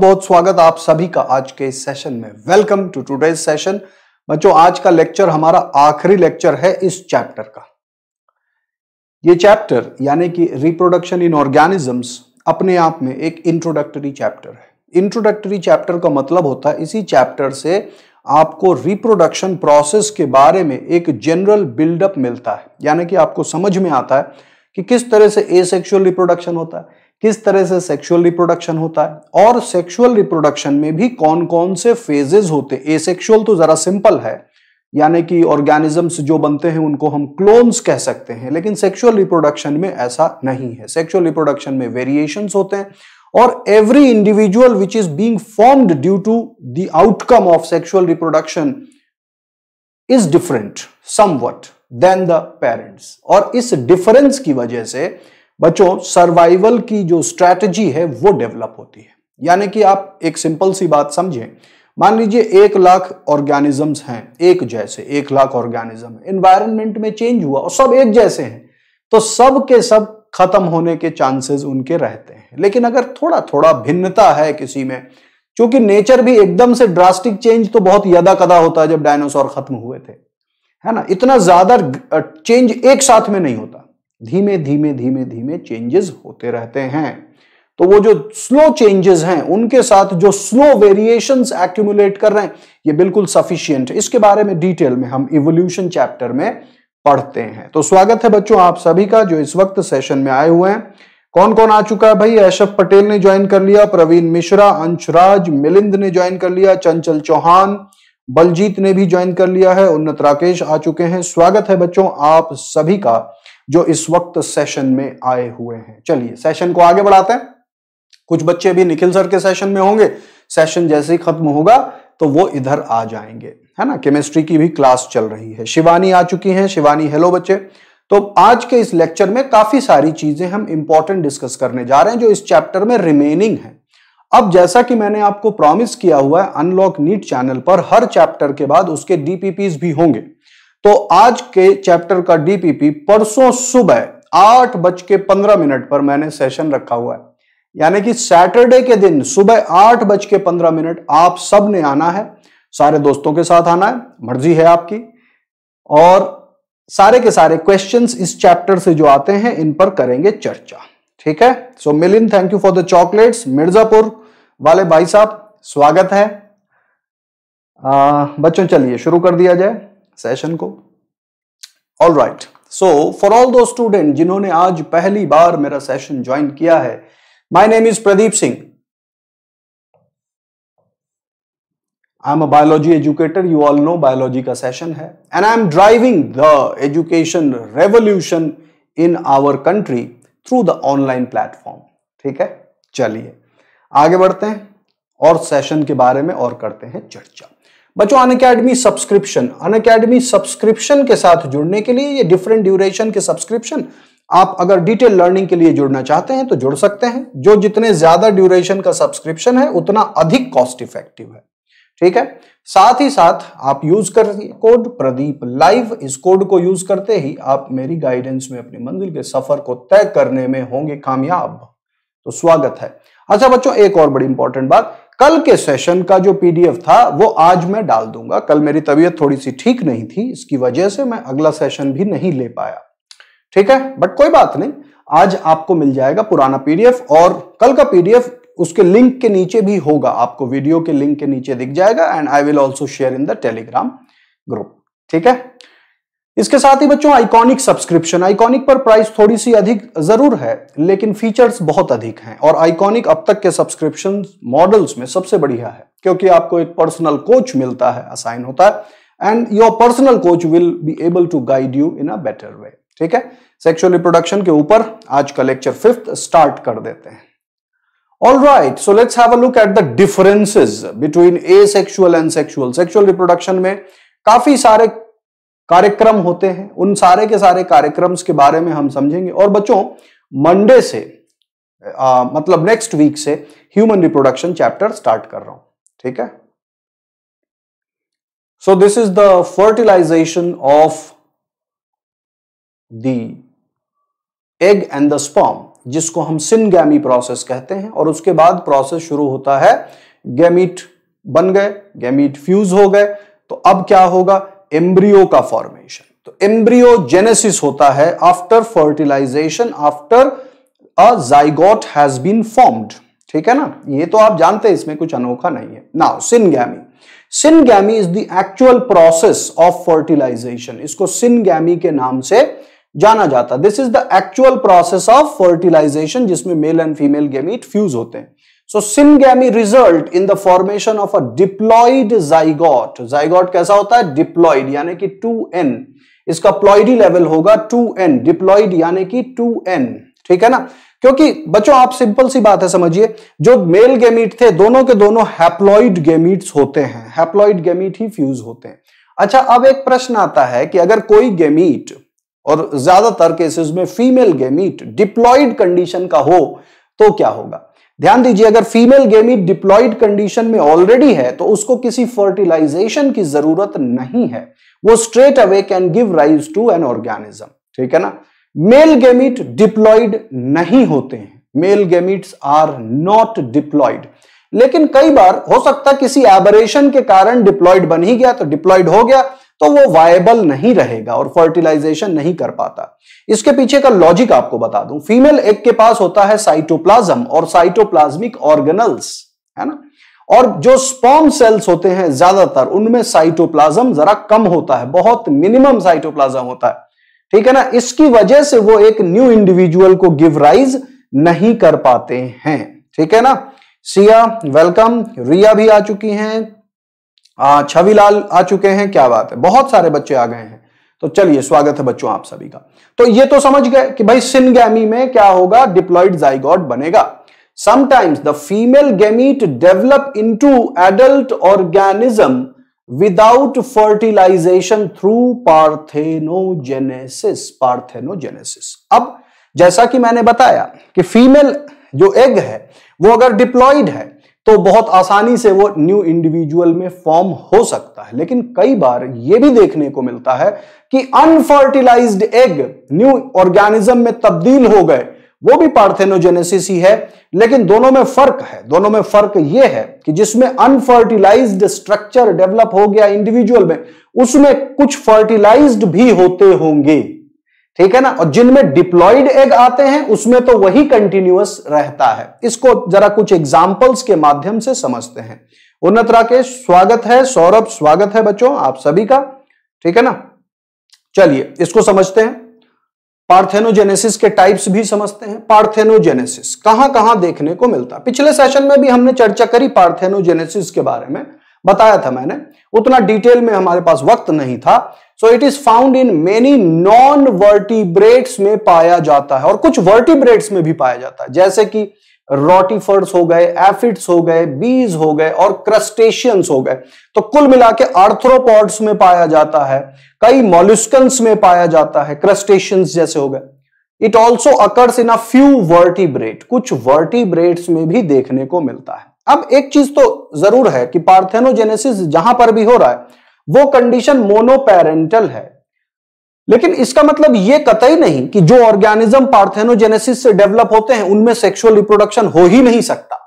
बहुत स्वागत आप सभी का आज के इस सेशन में वेलकम टू टूडे सेशन बच्चों आज का लेक्चर हमारा आखिरी लेक्चर है इस चैप्टर का ये चैप्टर यानी कि रिप्रोडक्शन इन ऑर्गेनिजम्स अपने आप में एक इंट्रोडक्टरी चैप्टर है इंट्रोडक्टरी चैप्टर का मतलब होता है इसी चैप्टर से आपको रिप्रोडक्शन प्रोसेस के बारे में एक जनरल बिल्डअप मिलता है यानी कि आपको समझ में आता है कि किस तरह से ए रिप्रोडक्शन होता है किस तरह से सेक्सुअल रिप्रोडक्शन होता है और सेक्सुअल रिप्रोडक्शन में भी कौन कौन से फेजेस होते एसेक्सुअल तो जरा सिंपल है यानी कि ऑर्गेनिजम्स जो बनते हैं उनको हम क्लोन्स कह सकते हैं लेकिन सेक्सुअल रिप्रोडक्शन में ऐसा नहीं है सेक्सुअल रिप्रोडक्शन में वेरिएशन होते हैं और every individual which is being formed due to the outcome of sexual reproduction is different somewhat than the parents और इस डिफरेंस की वजह से बच्चों सर्वाइवल की जो स्ट्रैटेजी है वो डेवलप होती है यानी कि आप एक सिंपल सी बात समझें मान लीजिए एक लाख ऑर्गेनिजम्स हैं एक जैसे एक लाख ऑर्गेनिज्म इन्वायरमेंट में चेंज हुआ और सब एक जैसे हैं तो सब के सब खत्म होने के चांसेस उनके रहते हैं लेकिन अगर थोड़ा थोड़ा भिन्नता है किसी में क्योंकि नेचर भी एकदम से ड्रास्टिक चेंज तो बहुत यदा कदा होता है जब डायनासोर खत्म हुए थे है ना इतना ज्यादा चेंज एक साथ में नहीं होता धीमे धीमे धीमे धीमे चेंजेस होते रहते हैं तो वो जो स्लो चेंजेस हैं उनके साथ जो स्लो वेरिएशन एक्यूमुलेट कर रहे हैं ये बिल्कुल सफिशियंट इसके बारे में डिटेल में हम इवोल्यूशन चैप्टर में पढ़ते हैं तो स्वागत है बच्चों आप सभी का जो इस वक्त सेशन में आए हुए हैं कौन कौन आ चुका है भाई ऐशफ पटेल ने ज्वाइन कर लिया प्रवीण मिश्रा अंशराज मिलिंद ने ज्वाइन कर लिया चंचल चौहान बलजीत ने भी ज्वाइन कर लिया है उन्नत राकेश आ चुके हैं स्वागत है बच्चों आप सभी का जो इस वक्त सेशन में आए हुए हैं चलिए सेशन को आगे बढ़ाते हैं कुछ बच्चे भी निखिल सर के सेशन में होंगे सेशन जैसे ही खत्म होगा तो वो इधर आ जाएंगे है ना केमिस्ट्री की भी क्लास चल रही है शिवानी आ चुकी हैं शिवानी हेलो बच्चे तो आज के इस लेक्चर में काफी सारी चीजें हम इंपॉर्टेंट डिस्कस करने जा रहे हैं जो इस चैप्टर में रिमेनिंग है अब जैसा कि मैंने आपको प्रॉमिस किया हुआ है अनलॉक नीट चैनल पर हर चैप्टर के बाद उसके डीपीपीज भी होंगे तो आज के चैप्टर का डीपीपी परसों सुबह आठ बज के पंद्रह मिनट पर मैंने सेशन रखा हुआ है यानी कि सैटरडे के दिन सुबह आठ बज के पंद्रह मिनट आप सब ने आना है सारे दोस्तों के साथ आना है मर्जी है आपकी और सारे के सारे क्वेश्चंस इस चैप्टर से जो आते हैं इन पर करेंगे चर्चा ठीक है सो मिलिन thank you for the chocolates Mirzapur वाले भाई साहब स्वागत है आ, बच्चों चलिए शुरू कर दिया जाए सेशन को all right so for all the student जिन्होंने आज पहली बार मेरा सेशन ज्वाइन किया है my name is Pradeep Singh I am a biology educator you all know biology का सेशन है and I am driving the education revolution in our country through the online platform ठीक है चलिए आगे बढ़ते हैं और सेशन के बारे में और करते हैं चर्चा बच्चों Unacademy subscription Unacademy subscription के साथ जुड़ने के लिए ये डिफरेंट ड्यूरेशन के सब्सक्रिप्शन आप अगर डिटेल लर्निंग के लिए जुड़ना चाहते हैं तो जुड़ सकते हैं जो जितने ज्यादा ड्यूरेशन का सब्सक्रिप्शन है उतना अधिक कॉस्ट इफेक्टिव है ठीक है साथ ही साथ आप यूज कर कोड प्रदीप लाइव इस कोड को यूज करते ही आप मेरी गाइडेंस में अपनी मंजिल के सफर को तय करने में होंगे कामयाब तो स्वागत है अच्छा बच्चों एक और बड़ी इंपॉर्टेंट बात कल के सेशन का जो पीडीएफ था वो आज मैं डाल दूंगा कल मेरी तबीयत थोड़ी सी ठीक नहीं थी इसकी वजह से मैं अगला सेशन भी नहीं ले पाया ठीक है बट कोई बात नहीं आज आपको मिल जाएगा पुराना पीडीएफ और कल का पीडीएफ उसके लिंक के नीचे भी होगा आपको वीडियो के लिंक के नीचे दिख जाएगा and I will also share in the Telegram group ठीक है इसके साथ ही बच्चों आइकॉनिक सब्सक्रिप्शन आइकॉनिक पर प्राइस थोड़ी सी अधिक जरूर है लेकिन फीचर्स बहुत अधिक हैं और आइकॉनिक अब तक के सब्सक्रिप्शन मॉडल्स में सबसे बढ़िया है क्योंकि आपको एक पर्सनल कोच मिलता है असाइन होता है and your personal coach will be able to guide you in a better way ठीक है सेक्सुअल रिप्रोडक्शन के ऊपर आज का लेक्चर फिफ्थ स्टार्ट कर देते हैं All right, so let's have a look at the differences between asexual and sexual. Sexual reproduction में काफी सारे कार्यक्रम होते हैं उन सारे के सारे कार्यक्रम के बारे में हम समझेंगे और बच्चों मंडे से आ, मतलब नेक्स्ट वीक से ह्यूमन रिप्रोडक्शन चैप्टर स्टार्ट कर रहा हूं ठीक है so this is the fertilization of the egg and the sperm जिसको हम सिनगैमी प्रोसेस कहते हैं और उसके बाद प्रोसेस शुरू होता है गैमीट बन गए गैमीट फ्यूज हो गए तो अब क्या होगा एम्ब्रियो का फॉर्मेशन तो एम्ब्रियो जेनेसिस होता है after fertilization after a zygote has been formed ठीक है ना ये तो आप जानते हैं इसमें कुछ अनोखा नहीं है now syngamy syngamy is the actual process of fertilization इसको सिनगैमी के नाम से जाना जाता this is the actual process of fertilization जिसमें male and female gamete fuse होते हैं so syngamy result in the formation of a diploid zygote zygote कैसा होता है डिप्लॉइड यानी कि 2n इसका प्लॉइडी लेवल होगा 2n डिप्लॉइड यानी कि 2n ठीक है ना क्योंकि बच्चों आप सिंपल सी बात है समझिए जो मेल गेमीट थे दोनों के दोनों हैप्लॉइड गेमिट्स होते हैं हैप्लॉइड गेमिट ही फ्यूज होते हैं अच्छा अब एक प्रश्न आता है कि अगर कोई गेमीट और ज्यादातर केसेस में फीमेल गेमीट डिप्लॉइड कंडीशन का हो तो क्या होगा ध्यान दीजिए अगर फीमेल गेमी डिप्लॉइड कंडीशन में ऑलरेडी है तो उसको किसी फर्टिलाइजेशन की जरूरत नहीं है वो straight away can give rise to an organism ठीक है ना मेल गेमिट डिप्लॉइड नहीं होते हैं male gametes are not diploid लेकिन कई बार हो सकता किसी एबरेशन के कारण डिप्लॉइड बन ही गया तो डिप्लॉइड हो गया तो वो वायबल नहीं रहेगा और फर्टिलाइजेशन नहीं कर पाता इसके पीछे का लॉजिक आपको बता दूं फीमेल एग के पास होता है साइटोप्लाज्म और साइटोप्लाज्मिक ऑर्गेनल्स है ना और जो स्पॉम सेल्स होते हैं ज्यादातर उनमें साइटोप्लाज्म जरा कम होता है बहुत मिनिमम साइटोप्लाज्म होता है ठीक है ना इसकी वजह से वो एक न्यू इंडिविजुअल को गिव राइज नहीं कर पाते हैं ठीक है ना सिया वेलकम रिया भी आ चुकी हैं छविलाल आ चुके हैं क्या बात है बहुत सारे बच्चे आ गए हैं तो चलिए स्वागत है बच्चों आप सभी का तो ये तो समझ गए कि भाई सिनगैमी में क्या होगा डिप्लॉइड जाइगॉड बनेगा sometimes the female gamete develop into adult organism without fertilization through parthenogenesis parthenogenesis अब जैसा कि मैंने बताया कि फीमेल जो एग है वो अगर डिप्लॉइड है तो बहुत आसानी से वो न्यू इंडिविजुअल में फॉर्म हो सकता है लेकिन कई बार ये भी देखने को मिलता है कि अनफर्टिलाइज एग न्यू ऑर्गेनिज्म में तब्दील हो गए वो भी पार्थेनोजेनेसिस ही है लेकिन दोनों में फर्क है दोनों में फर्क यह है कि जिसमें अनफर्टिलाइज्ड स्ट्रक्चर डेवलप हो गया इंडिविजुअल में उसमें कुछ फर्टिलाइज्ड भी होते होंगे ठीक है ना और जिनमें डिप्लॉइड एग आते हैं उसमें तो वही कंटिन्यूस रहता है इसको जरा कुछ एग्जाम्पल्स के माध्यम से समझते हैं उन्नत राकेश स्वागत है सौरभ स्वागत है बच्चों आप सभी का ठीक है ना चलिए इसको समझते हैं पार्थेनोजेनेसिस के टाइप्स भी समझते हैं पार्थेनोजेनेसिस कहां कहां देखने को मिलता पिछले सेशन में भी हमने चर्चा करी पार्थेनोजेनेसिस के बारे में बताया था मैंने उतना डिटेल में हमारे पास वक्त नहीं था so it is found in many non vertebrates में पाया जाता है और कुछ वर्टिब्रेट्स में भी पाया जाता है जैसे कि रोटिफर्ड्स हो गए एफिड्स हो गए बीज हो गए और क्रस्टेशियंस हो गए तो कुल मिला के आर्थ्रोपॉड्स में पाया जाता है कई मोलिस्कन्स में पाया जाता है क्रस्टेशियंस जैसे हो गए it also occurs in a few vertebrate कुछ वर्टिब्रेट्स में भी देखने को मिलता है अब एक चीज तो जरूर है कि पार्थेनोजेनेसिस जहां पर भी हो रहा है वो कंडीशन मोनोपेरेंटल है लेकिन इसका मतलब ये कतई नहीं कि जो ऑर्गेनिज्म पार्थेनोजेनेसिस से डेवलप होते हैं उनमें सेक्सुअल रिप्रोडक्शन हो ही नहीं सकता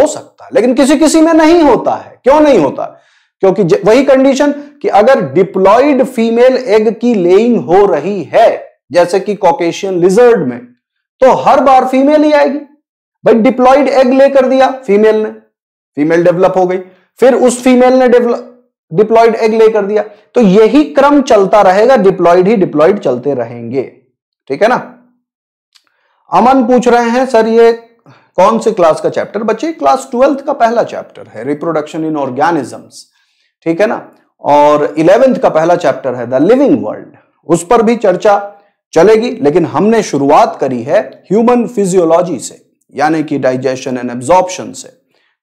हो सकता लेकिन किसी किसी में नहीं होता है क्यों नहीं होता क्योंकि वही कंडीशन कि अगर डिप्लॉइड फीमेल एग की लेइंग हो रही है जैसे कि कॉकेशियन लिजर्ड में तो हर बार फीमेल ही आएगी भाई डिप्लॉइड एग ले कर दिया फीमेल ने फीमेल डेवलप हो गई फिर उस फीमेल ने डेवलप डिप्लॉइड एग ले कर दिया तो यही क्रम चलता रहेगा डिप्लॉइड ही डिप्लॉइड चलते रहेंगे ठीक है ना अमन पूछ रहे हैं सर ये कौन से क्लास का चैप्टर बच्चे क्लास ट्वेल्थ का पहला चैप्टर है रिप्रोडक्शन इन ऑर्गेनिजम्स ठीक है ना और इलेवेंथ का पहला चैप्टर है द लिविंग वर्ल्ड उस पर भी चर्चा चलेगी लेकिन हमने शुरुआत करी है ह्यूमन फिजियोलॉजी से यानी कि डाइजेशन एंड एब्जॉर्प्शन से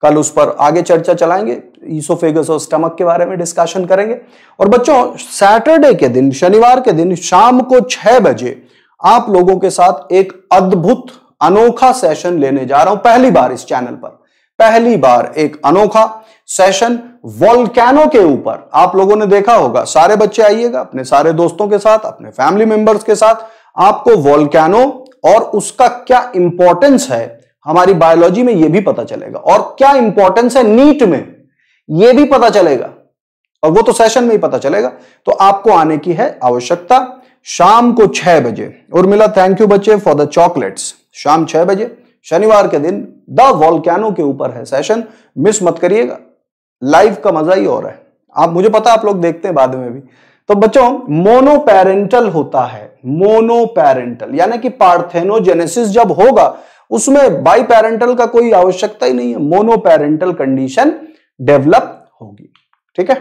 कल उस पर आगे चर्चा चलाएंगे ईसोफेगस और स्टमक के बारे में डिस्कशन करेंगे और बच्चों सैटरडे के दिन शनिवार के दिन शाम को छह बजे आप लोगों के साथ एक अद्भुत अनोखा सेशन लेने जा रहा हूं पहली बार इस चैनल पर पहली बार एक अनोखा सेशन वॉल्कैनो के ऊपर आप लोगों ने देखा होगा सारे बच्चे आइएगा अपने सारे दोस्तों के साथ अपने फैमिली मेंबर्स के साथ आपको वॉलकैनो और उसका क्या इंपॉर्टेंस है हमारी बायोलॉजी में यह भी पता चलेगा और क्या इंपॉर्टेंस है नीट में यह भी पता चलेगा और वो तो सेशन में ही पता चलेगा तो आपको आने की है आवश्यकता शाम को छह बजे उर्मिला थैंक यू बच्चे फॉर द चॉकलेट्स शाम छह बजे शनिवार के दिन द वॉल्कैनो के ऊपर है सेशन मिस मत करिएगा लाइव का मजा ही और है आप मुझे पता आप लोग देखते हैं बाद में भी तो बच्चों मोनोपेरेंटल होता है मोनोपैरेंटल यानी कि पार्थेनोजेनेसिस जब होगा उसमें बाई का कोई आवश्यकता ही नहीं है मोनोपैरेंटल कंडीशन डेवलप होगी ठीक है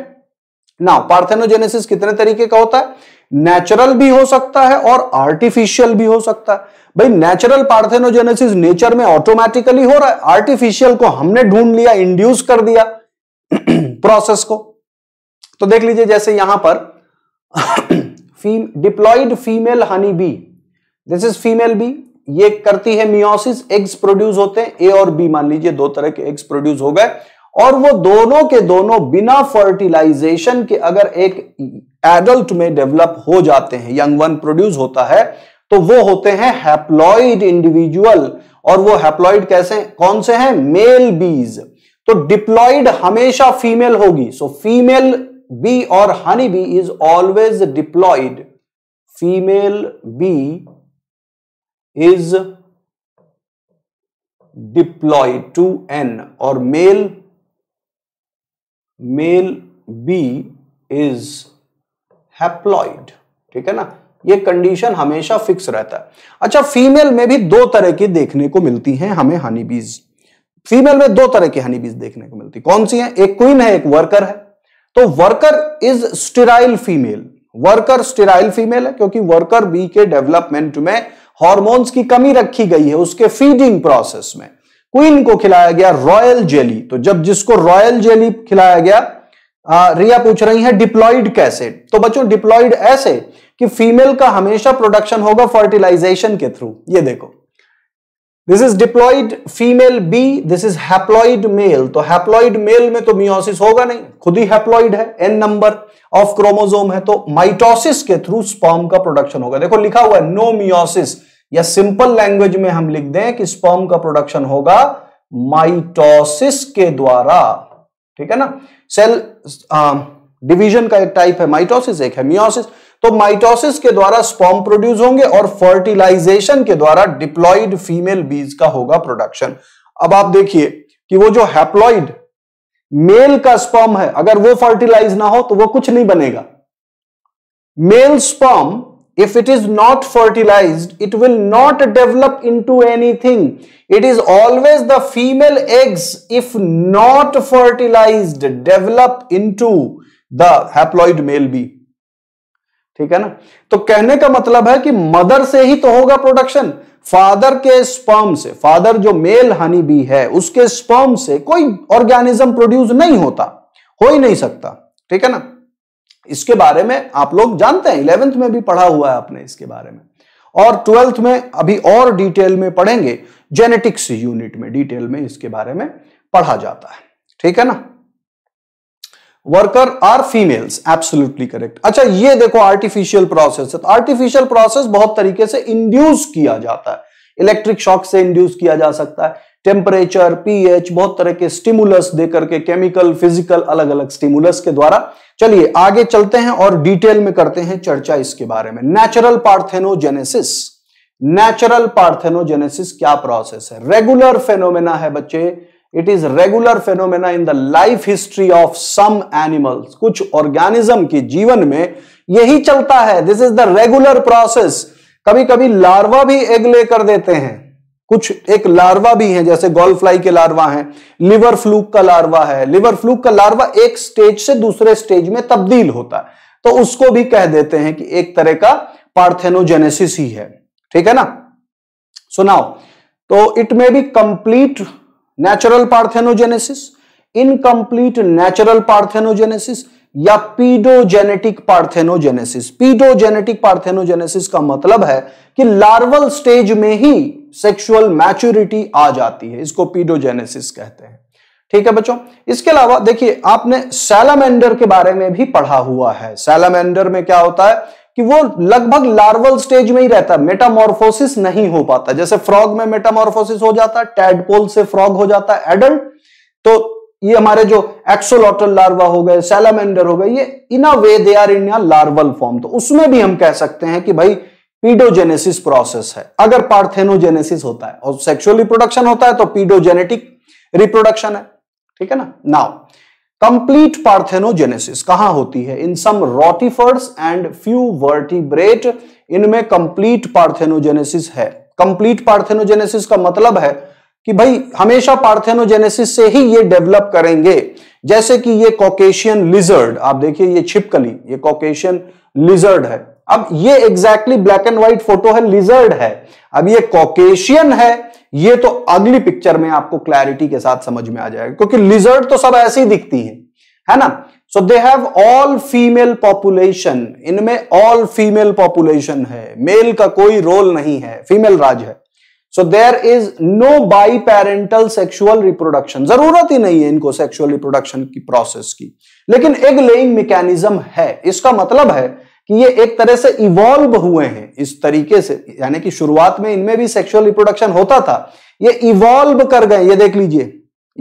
ना पार्थेनोजेनेसिस कितने तरीके का होता है नेचुरल भी हो सकता है और आर्टिफिशियल भी हो सकता है भाई नेचुरल पार्थेनोजेनेसिस नेचर में ऑटोमेटिकली हो रहा है आर्टिफिशियल को हमने ढूंढ लिया इंड्यूस कर दिया प्रोसेस को तो देख लीजिए जैसे यहां पर diploid female honey bee this is female bee ये करती है मियोसिस एग्स प्रोड्यूस होते हैं ए और बी मान लीजिए दो तरह के एग्स प्रोड्यूस हो गए और वो दोनों के दोनों बिना फर्टिलाइजेशन के अगर एक एडल्ट में डेवलप हो जाते हैं यंग वन प्रोड्यूस होता है तो वो होते हैं हैप्लॉइड इंडिविजुअल और वो हैप्लॉइड कैसे कौन से हैं मेल बीज तो डिप्लॉइड हमेशा फीमेल होगी सो फीमेल बी और honey bee is always diploid female bee is diploid two N और male male bee is haploid ठीक है ना ये कंडीशन हमेशा फिक्स रहता है अच्छा फीमेल में भी दो तरह की देखने को मिलती हैं हमें हनी बीज फीमेल में दो तरह की हनी बीज देखने को मिलती कौन सी है एक क्वीन है एक वर्कर है तो worker is sterile female worker sterile female है क्योंकि वर्कर बी के डेवलपमेंट में हॉर्मोन्स की कमी रखी गई है उसके फीडिंग प्रोसेस में क्वीन को खिलाया गया रॉयल जेली तो जब जिसको रॉयल जेली खिलाया गया आ, रिया पूछ रही है डिप्लॉइड कैसे तो बच्चों डिप्लॉइड ऐसे कि फीमेल का हमेशा प्रोडक्शन होगा फर्टिलाइजेशन के थ्रू ये देखो this is diploid female bee this is haploid male तो हैप्लॉइड मेल में तो मियोसिस होगा नहीं खुद ही हैप्लॉइड है एन नंबर ऑफ क्रोमोजोम है तो माइटोसिस के थ्रू स्पॉम का प्रोडक्शन होगा देखो लिखा हुआ है नो मियोसिस या सिंपल लैंग्वेज में हम लिख दें कि स्पॉम का प्रोडक्शन होगा माइटोसिस के द्वारा ठीक है ना सेल डिवीजन um, का एक टाइप है माइटोसिस एक है मियोसिस तो माइटोसिस के द्वारा स्पॉम प्रोड्यूस होंगे और फर्टिलाइजेशन के द्वारा डिप्लॉइड फीमेल बीज का होगा प्रोडक्शन अब आप देखिए कि वो जो हैप्लॉइड मेल का स्पॉम है अगर वो फर्टिलाइज ना हो तो वो कुछ नहीं बनेगा male sperm if it is not fertilise it will not develop into thing it is always the female eggs if not fertilise develop into the haploid male bee ठीक है ना तो कहने का मतलब है कि मदर से ही तो होगा प्रोडक्शन फादर के स्पर्म से फादर जो मेल हनी बी है उसके स्पर्म से कोई ऑर्गेनिज्म प्रोड्यूस नहीं होता हो ही नहीं सकता ठीक है ना इसके बारे में आप लोग जानते हैं इलेवेंथ में भी पढ़ा हुआ है आपने इसके बारे में और ट्वेल्थ में अभी और डिटेल में पढ़ेंगे जेनेटिक्स यूनिट में डिटेल में इसके बारे में पढ़ा जाता है ठीक है ना worker are females absolutely correct अच्छा ये देखो आर्टिफिशियल प्रोसेस है आर्टिफिशियल प्रोसेस बहुत तरीके से इंड्यूस किया जाता है इलेक्ट्रिक शॉक से इंड्यूस किया जा सकता है टेम्परेचर पीएच बहुत तरह के स्टिमुलस देकर के केमिकल फिजिकल अलग अलग स्टिमुलस के द्वारा चलिए आगे चलते हैं और डिटेल में करते हैं चर्चा इसके बारे में नेचुरल पार्थेनोजेनेसिस नेचुरल पार्थेनोजेनेसिस क्या प्रोसेस है रेगुलर फेनोमेना है बच्चे it is regular phenomena in the life history of some animals कुछ ऑर्गेनिज्म के जीवन में यही चलता है this is the regular process कभी कभी लार्वा भी एग ले कर देते हैं कुछ एक लार्वा भी है जैसे गोल फ्लाई के लार्वा है लिवर फ्लूक का लार्वा है लिवर फ्लूक का लार्वा एक स्टेज से दूसरे स्टेज में तब्दील होता है तो उसको भी कह देते हैं कि एक तरह का पार्थेनोजेनेसिस ही है ठीक है ना सुनाओ तो it may be complete natural parthenogenesis incomplete natural parthenogenesis या पीडोजेनेटिक पार्थेनोजेनेसिस पीडोजेनेटिक पार्थेनोजेनेसिस का मतलब है कि लार्वल स्टेज में ही सेक्सुअल मैच्योरिटी आ जाती है इसको पीडोजेनेसिस कहते हैं ठीक है बच्चों इसके अलावा देखिए आपने सैलामेंडर के बारे में भी पढ़ा हुआ है सैलामेंडर में क्या होता है कि वो लगभग लार्वल स्टेज में ही रहता है मेटामोरफोसिस नहीं हो पाता जैसे फ्रॉग में मेटामोरफोसिस हो जाता है टैडपोल से फ्रॉग हो जाता है एडल्ट तो ये हमारे जो एक्सोलॉटल लार्वा हो गए सेलामेंडर हो गए ये in a way they are in larval form तो उसमें भी हम कह सकते हैं कि भाई पीडोजेनेसिस प्रोसेस है अगर पार्थेनोजेनेसिस होता है और सेक्सुअल रिप्रोडक्शन होता है तो पीडोजेनेटिक रिप्रोडक्शन है ठीक है ना नाउ कंप्लीट पार्थेनोजेनेसिस कहा होती है in some rotifers and few vertebrate इनमें कंप्लीट पार्थेनोजेनेसिस है कंप्लीट पार्थेनोजेनेसिस का मतलब है कि भाई हमेशा पार्थेनोजेनेसिस से ही ये डेवलप करेंगे जैसे कि ये कॉकेशियन लिजर्ड आप देखिए ये छिपकली ये कॉकेशियन लिजर्ड है अब ये exactly black and white photo है लिजर्ड है अब ये कॉकेशियन है ये तो अगली पिक्चर में आपको क्लैरिटी के साथ समझ में आ जाएगा क्योंकि लिजर्ड तो सब ऐसी दिखती है है ना so they have all female population इनमें ऑल फीमेल पॉपुलेशन है मेल का कोई रोल नहीं है फीमेल राज है so there is no biparental sexual reproduction जरूरत ही नहीं है इनको सेक्शुअल रिप्रोडक्शन की प्रोसेस की लेकिन एक लेइंग मैकेनिज्म है इसका मतलब है कि ये एक तरह से इवॉल्व हुए हैं इस तरीके से यानी कि शुरुआत में इनमें भी सेक्सुअल रिप्रोडक्शन होता था ये इवॉल्व कर गए ये देख लीजिए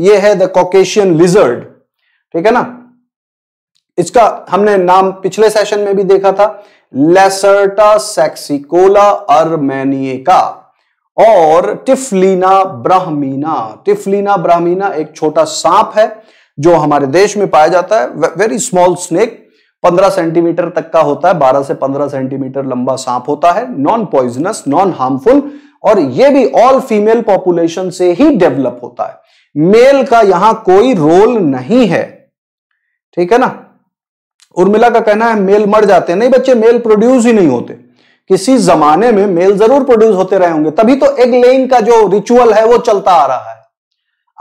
ये है द कोकेशियन लिजर्ड ठीक है ना इसका हमने नाम पिछले सेशन में भी देखा था लेसर्टा सेक्सिकोला अर्मेनिएका और टिफलीना ब्राह्मीना टिफलीना ब्राह्मीना एक छोटा सांप है जो हमारे देश में पाया जाता है वेरी स्मॉल स्नेक 15 सेंटीमीटर तक का होता है 12 से 15 सेंटीमीटर लंबा सांप होता है नॉन पॉइजनस नॉन हार्मफुल और यह भी ऑल फीमेल पॉपुलेशन से ही डेवलप होता है मेल का यहां कोई रोल नहीं है ठीक है ना उर्मिला का कहना है मेल मर जाते हैं नहीं बच्चे मेल प्रोड्यूस ही नहीं होते किसी जमाने में मेल जरूर प्रोड्यूस होते रहे होंगे तभी तो एग लेइंग का जो रिचुअल है वो चलता आ रहा है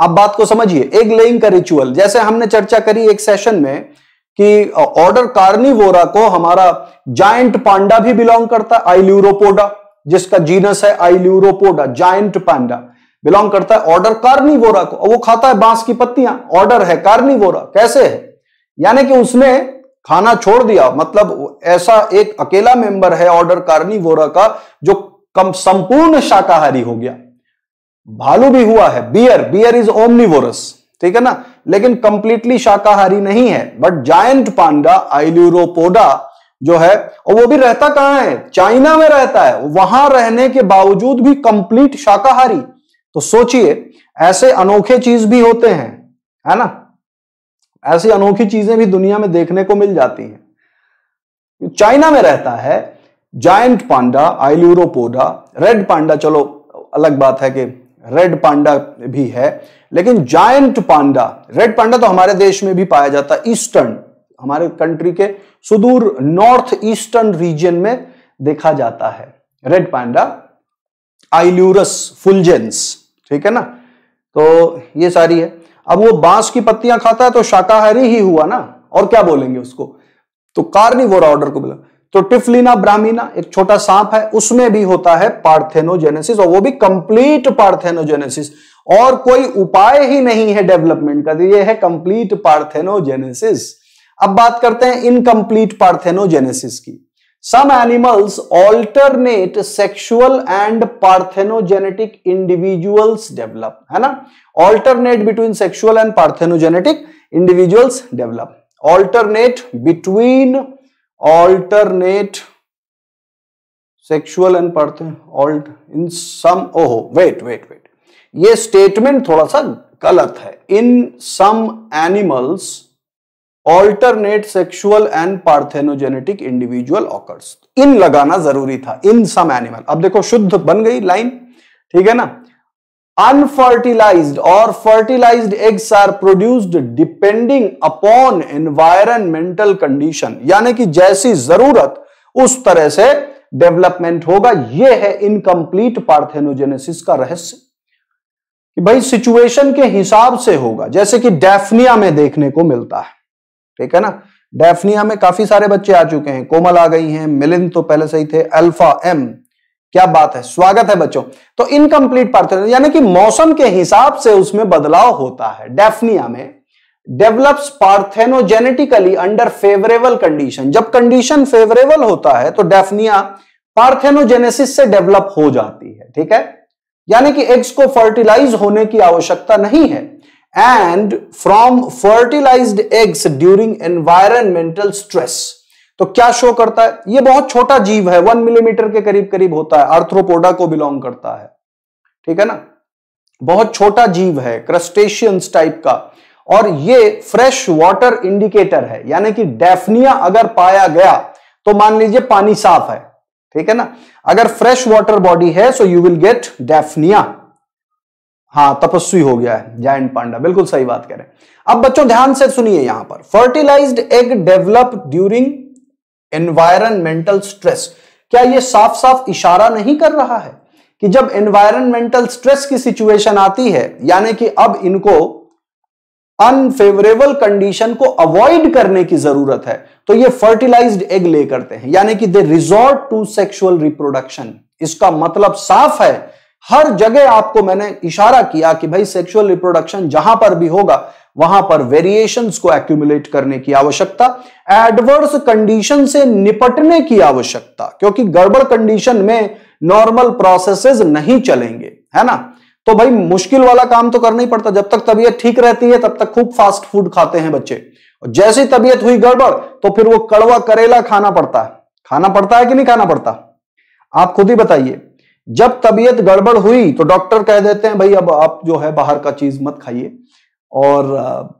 आप बात को समझिए एग लेइंग का रिचुअल जैसे हमने चर्चा करी एक सेशन में कि ऑर्डर कार्निवोरा को हमारा जायंट पांडा भी बिलोंग करता है आईल्यूरोपोडा जिसका जीनस है आईल्यूरोपोडा जायंट पांडा बिलोंग करता है ऑर्डर कार्निवोरा को वो खाता है बांस की पत्तियां ऑर्डर है कार्निवोरा कैसे है यानी कि उसने खाना छोड़ दिया मतलब ऐसा एक अकेला मेंबर है ऑर्डर कार्निवोरा का जो कम संपूर्ण शाकाहारी हो गया भालू भी हुआ है बियर बियर इज ओमनिवोरस ठीक है ना लेकिन कंप्लीटली शाकाहारी नहीं है बट जायंट पांडा आइल्यूरोपोडा जो है और वो भी रहता कहां है चाइना में रहता है वहां रहने के बावजूद भी कंप्लीट शाकाहारी तो सोचिए ऐसे अनोखे चीज भी होते हैं है ना ऐसी अनोखी चीजें भी दुनिया में देखने को मिल जाती हैं चाइना में रहता है जायंट पांडा आइल्यूरोपोडा रेड पांडा चलो अलग बात है कि रेड पांडा भी है लेकिन जायंट पांडा रेड पांडा तो हमारे देश में भी पाया जाता है ईस्टर्न हमारे कंट्री के सुदूर नॉर्थ ईस्टर्न रीजन में देखा जाता है रेड पांडा आइल्यूरस फुलजेंस ठीक है ना तो ये सारी है अब वो बांस की पत्तियां खाता है तो शाकाहारी ही हुआ ना और क्या बोलेंगे उसको तो कार्निवोर ऑर्डर को बोला तो टिफलिना ब्राह्मीना एक छोटा सांप है उसमें भी होता है पार्थेनोजेनेसिस और वो भी कंप्लीट पार्थेनोजेनेसिस और कोई उपाय ही नहीं है डेवलपमेंट का तो ये है कंप्लीट पार्थेनोजेनेसिस अब बात करते हैं इनकम्प्लीट पार्थेनोजेनेसिस की some animals alternate sexual and parthenogenetic individuals develop है ना alternate between sexual and parthenogenetic individuals develop alternate between alternate sexual and पढ़ते हैं ऑल्ट इन सम ओहो वेट वेट वेट ये स्टेटमेंट थोड़ा सा गलत है in some animals alternate sexual and parthenogenetic individual occurs in लगाना जरूरी था इन सम एनिमल अब देखो शुद्ध बन गई लाइन ठीक है ना unfertilized or fertilized eggs are produced depending upon environmental condition यानी कि जैसी जरूरत उस तरह से डेवलपमेंट होगा यह है इनकम्प्लीट पार्थेनोजेनेसिस का रहस्य कि भाई सिचुएशन के हिसाब से होगा जैसे कि डेफनिया में देखने को मिलता है ठीक है ना डेफनिया में काफी सारे बच्चे आ चुके हैं कोमल आ गई हैं मिलिंद तो पहले से ही थे अल्फा एम क्या बात है स्वागत है बच्चों तो इनकम्प्लीट पार्थेनोजेन यानी कि मौसम के हिसाब से उसमें बदलाव होता है डेफनिया में develops parthenogenetically under favourable condition जब कंडीशन फेवरेबल होता है तो डेफनिया पार्थेनोजेनेसिस से डेवलप हो जाती है ठीक है यानी कि एग्स को फर्टिलाइज होने की आवश्यकता नहीं है and from fertilised eggs during environmental stress तो क्या शो करता है ये बहुत छोटा जीव है वन मिलीमीटर के करीब करीब होता है आर्थ्रोपोडा को बिलोंग करता है ठीक है ना बहुत छोटा जीव है क्रस्टेशियंस टाइप का और ये फ्रेश वाटर इंडिकेटर है यानी कि डेफनिया अगर पाया गया तो मान लीजिए पानी साफ है ठीक है ना अगर फ्रेश वाटर बॉडी है so you will get daphnia हाँ तपस्वी हो गया है जायंट पांडा बिल्कुल सही बात कह रहे हैं अब बच्चों ध्यान से सुनिए यहां पर fertilised egg develop during environmental stress क्या ये साफ साफ इशारा नहीं कर रहा है कि जब एनवायरमेंटल स्ट्रेस की सिचुएशन आती है यानी कि अब इनको अनफेवरेबल कंडीशन को अवॉइड करने की जरूरत है तो ये फर्टिलाइज्ड एग ले करते हैं यानी कि they resort to sexual reproduction इसका मतलब साफ है हर जगह आपको मैंने इशारा किया कि भाई सेक्सुअल रिप्रोडक्शन जहां पर भी होगा वहां पर वेरिएशंस को एक्यूमुलेट करने की आवश्यकता एडवर्स कंडीशन से निपटने की आवश्यकता क्योंकि गड़बड़ कंडीशन में नॉर्मल प्रोसेसेस नहीं चलेंगे है ना तो भाई मुश्किल वाला काम तो करना ही पड़ता जब तक तबीयत ठीक रहती है तब तक खूब फास्ट फूड खाते हैं बच्चे और जैसी तबीयत हुई गड़बड़ तो फिर वो कड़वा करेला खाना पड़ता है खाना पड़ता है कि नहीं खाना पड़ता आप खुद ही बताइए जब तबीयत गड़बड़ हुई तो डॉक्टर कह देते हैं भाई अब आप जो है बाहर का चीज मत खाइए और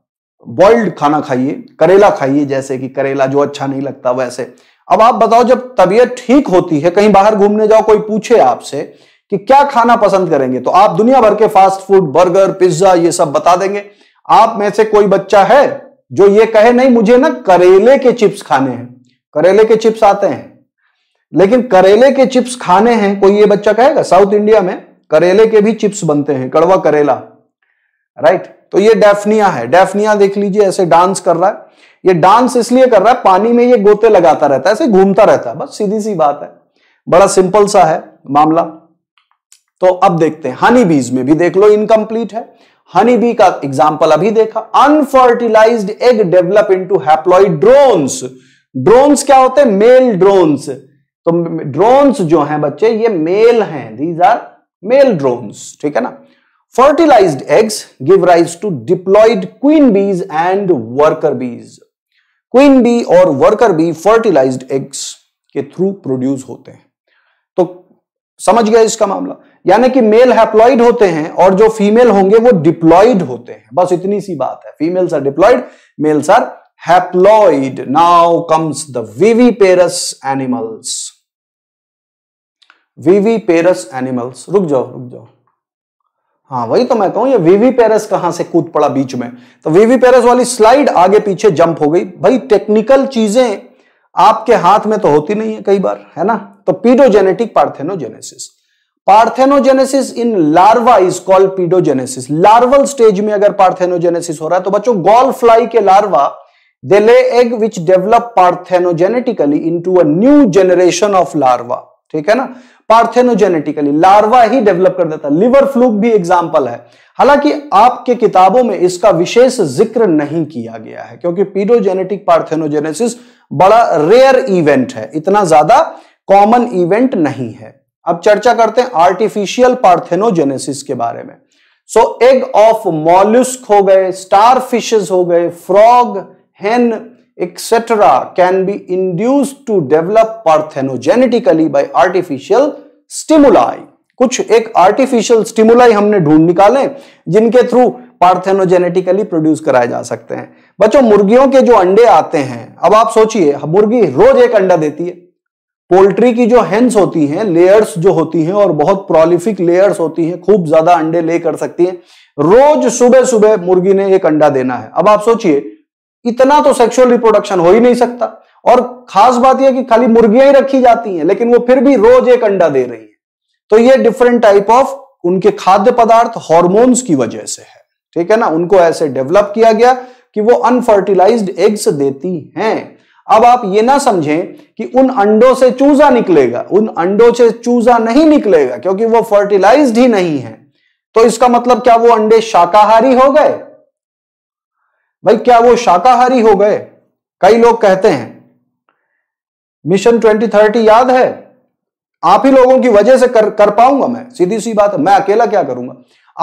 बॉइल्ड खाना खाइए करेला खाइए जैसे कि करेला जो अच्छा नहीं लगता वैसे अब आप बताओ जब तबीयत ठीक होती है कहीं बाहर घूमने जाओ कोई पूछे आपसे कि क्या खाना पसंद करेंगे तो आप दुनिया भर के फास्ट फूड बर्गर पिज्जा ये सब बता देंगे आप में से कोई बच्चा है जो ये कहे नहीं मुझे ना करेले के चिप्स खाने हैं करेले के चिप्स आते हैं लेकिन करेले के चिप्स खाने हैं कोई ये बच्चा कहेगा साउथ इंडिया में करेले के भी चिप्स बनते हैं कड़वा करेला राइट तो ये डेफनिया है डेफनिया देख लीजिए ऐसे डांस कर रहा है ये डांस इसलिए कर रहा है पानी में ये गोते लगाता रहता है ऐसे घूमता रहता है बस सीधी सी बात है बड़ा सिंपल सा है मामला तो अब देखते हैं हनी बीज में भी देख लो इनकम्प्लीट है हनी बी का एग्जाम्पल अभी देखा unfertilise egg develop into drones drones क्या होते हैं मेल ड्रोन्स तो ड्रोन्स जो हैं बच्चे ये मेल हैं दीज आर मेल ड्रोन्स ठीक है ना Fertilized eggs give rise to diploid queen bees and worker bees. Queen bee और वर्कर बी फर्टिलाइज एग्स के थ्रू प्रोड्यूस होते हैं तो समझ गया इसका मामला यानी कि मेल हैप्लॉइड होते हैं और जो फीमेल होंगे वो डिप्लॉइड होते हैं बस इतनी सी बात है females are diploid males are haploid now comes the parous animals viviparous animals रुक जाओ रुक जाओ हाँ वही तो मैं कहूं ये वीवी पेरस कहां से कूद पड़ा बीच में तो वीवी पेरस वाली स्लाइड आगे पीछे जंप हो गई भाई टेक्निकल चीजें आपके हाथ में तो होती नहीं है कई बार है ना तो paedogenetic parthenogenesis parthenogenesis in larva is called paedogenesis larval stage में अगर पार्थेनोजेनेसिस हो रहा है तो बच्चों गॉल फ्लाई के larva they lay egg which develop parthenogenetically into a new generation of larva ठीक है ना पार्थेनोजेनेटिकली लार्वा ही डेवलप कर देता है लिवर फ्लूक भी एग्जाम्पल है हालांकि आपके किताबों में इसका विशेष जिक्र नहीं किया गया है क्योंकि पीडोजेनेटिक पार्थेनोजेनेसिस बड़ा रेयर इवेंट है इतना ज्यादा कॉमन इवेंट नहीं है अब चर्चा करते हैं आर्टिफिशियल पार्थेनोजेनेसिस के बारे में सो एग ऑफ मॉल्यूस्क हो गए स्टार फिशेज हो गए frog hen etcetera can be induce to develop parthenogenetically by artificial stimuli कुछ एक आर्टिफिशियल स्टिमुलाई हमने ढूंढ निकाले जिनके थ्रू पार्थेनोजेनेटिकली प्रोड्यूस कराए जा सकते हैं बच्चों मुर्गियों के जो अंडे आते हैं अब आप सोचिए मुर्गी रोज एक अंडा देती है पोल्ट्री की जो हेंस होती हैं लेयर्स जो होती हैं और बहुत प्रोलिफिक लेयर्स होती हैं खूब ज्यादा अंडे ले कर सकती हैं रोज सुबह सुबह मुर्गी ने एक अंडा देना है अब आप सोचिए इतना तो सेक्सुअल रिप्रोडक्शन हो ही नहीं सकता और खास बात यह कि खाली मुर्गियां ही रखी जाती हैं लेकिन वो फिर भी रोज एक अंडा दे रही है तो ये डिफरेंट टाइप ऑफ उनके खाद्य पदार्थ हॉर्मोन्स की वजह से है ठीक है ना उनको ऐसे डेवलप किया गया कि वो अनफर्टिलाइज एग्स देती हैं अब आप ये ना समझें कि उन अंडों से चूजा निकलेगा उन अंडों से चूजा नहीं निकलेगा क्योंकि वो फर्टिलाइज ही नहीं है तो इसका मतलब क्या वो अंडे शाकाहारी हो गए भाई क्या वो शाकाहारी हो गए कई लोग कहते हैं मिशन 2030 याद है आप ही लोगों की वजह से कर कर पाऊंगा मैं सीधी सी बात है मैं अकेला क्या करूंगा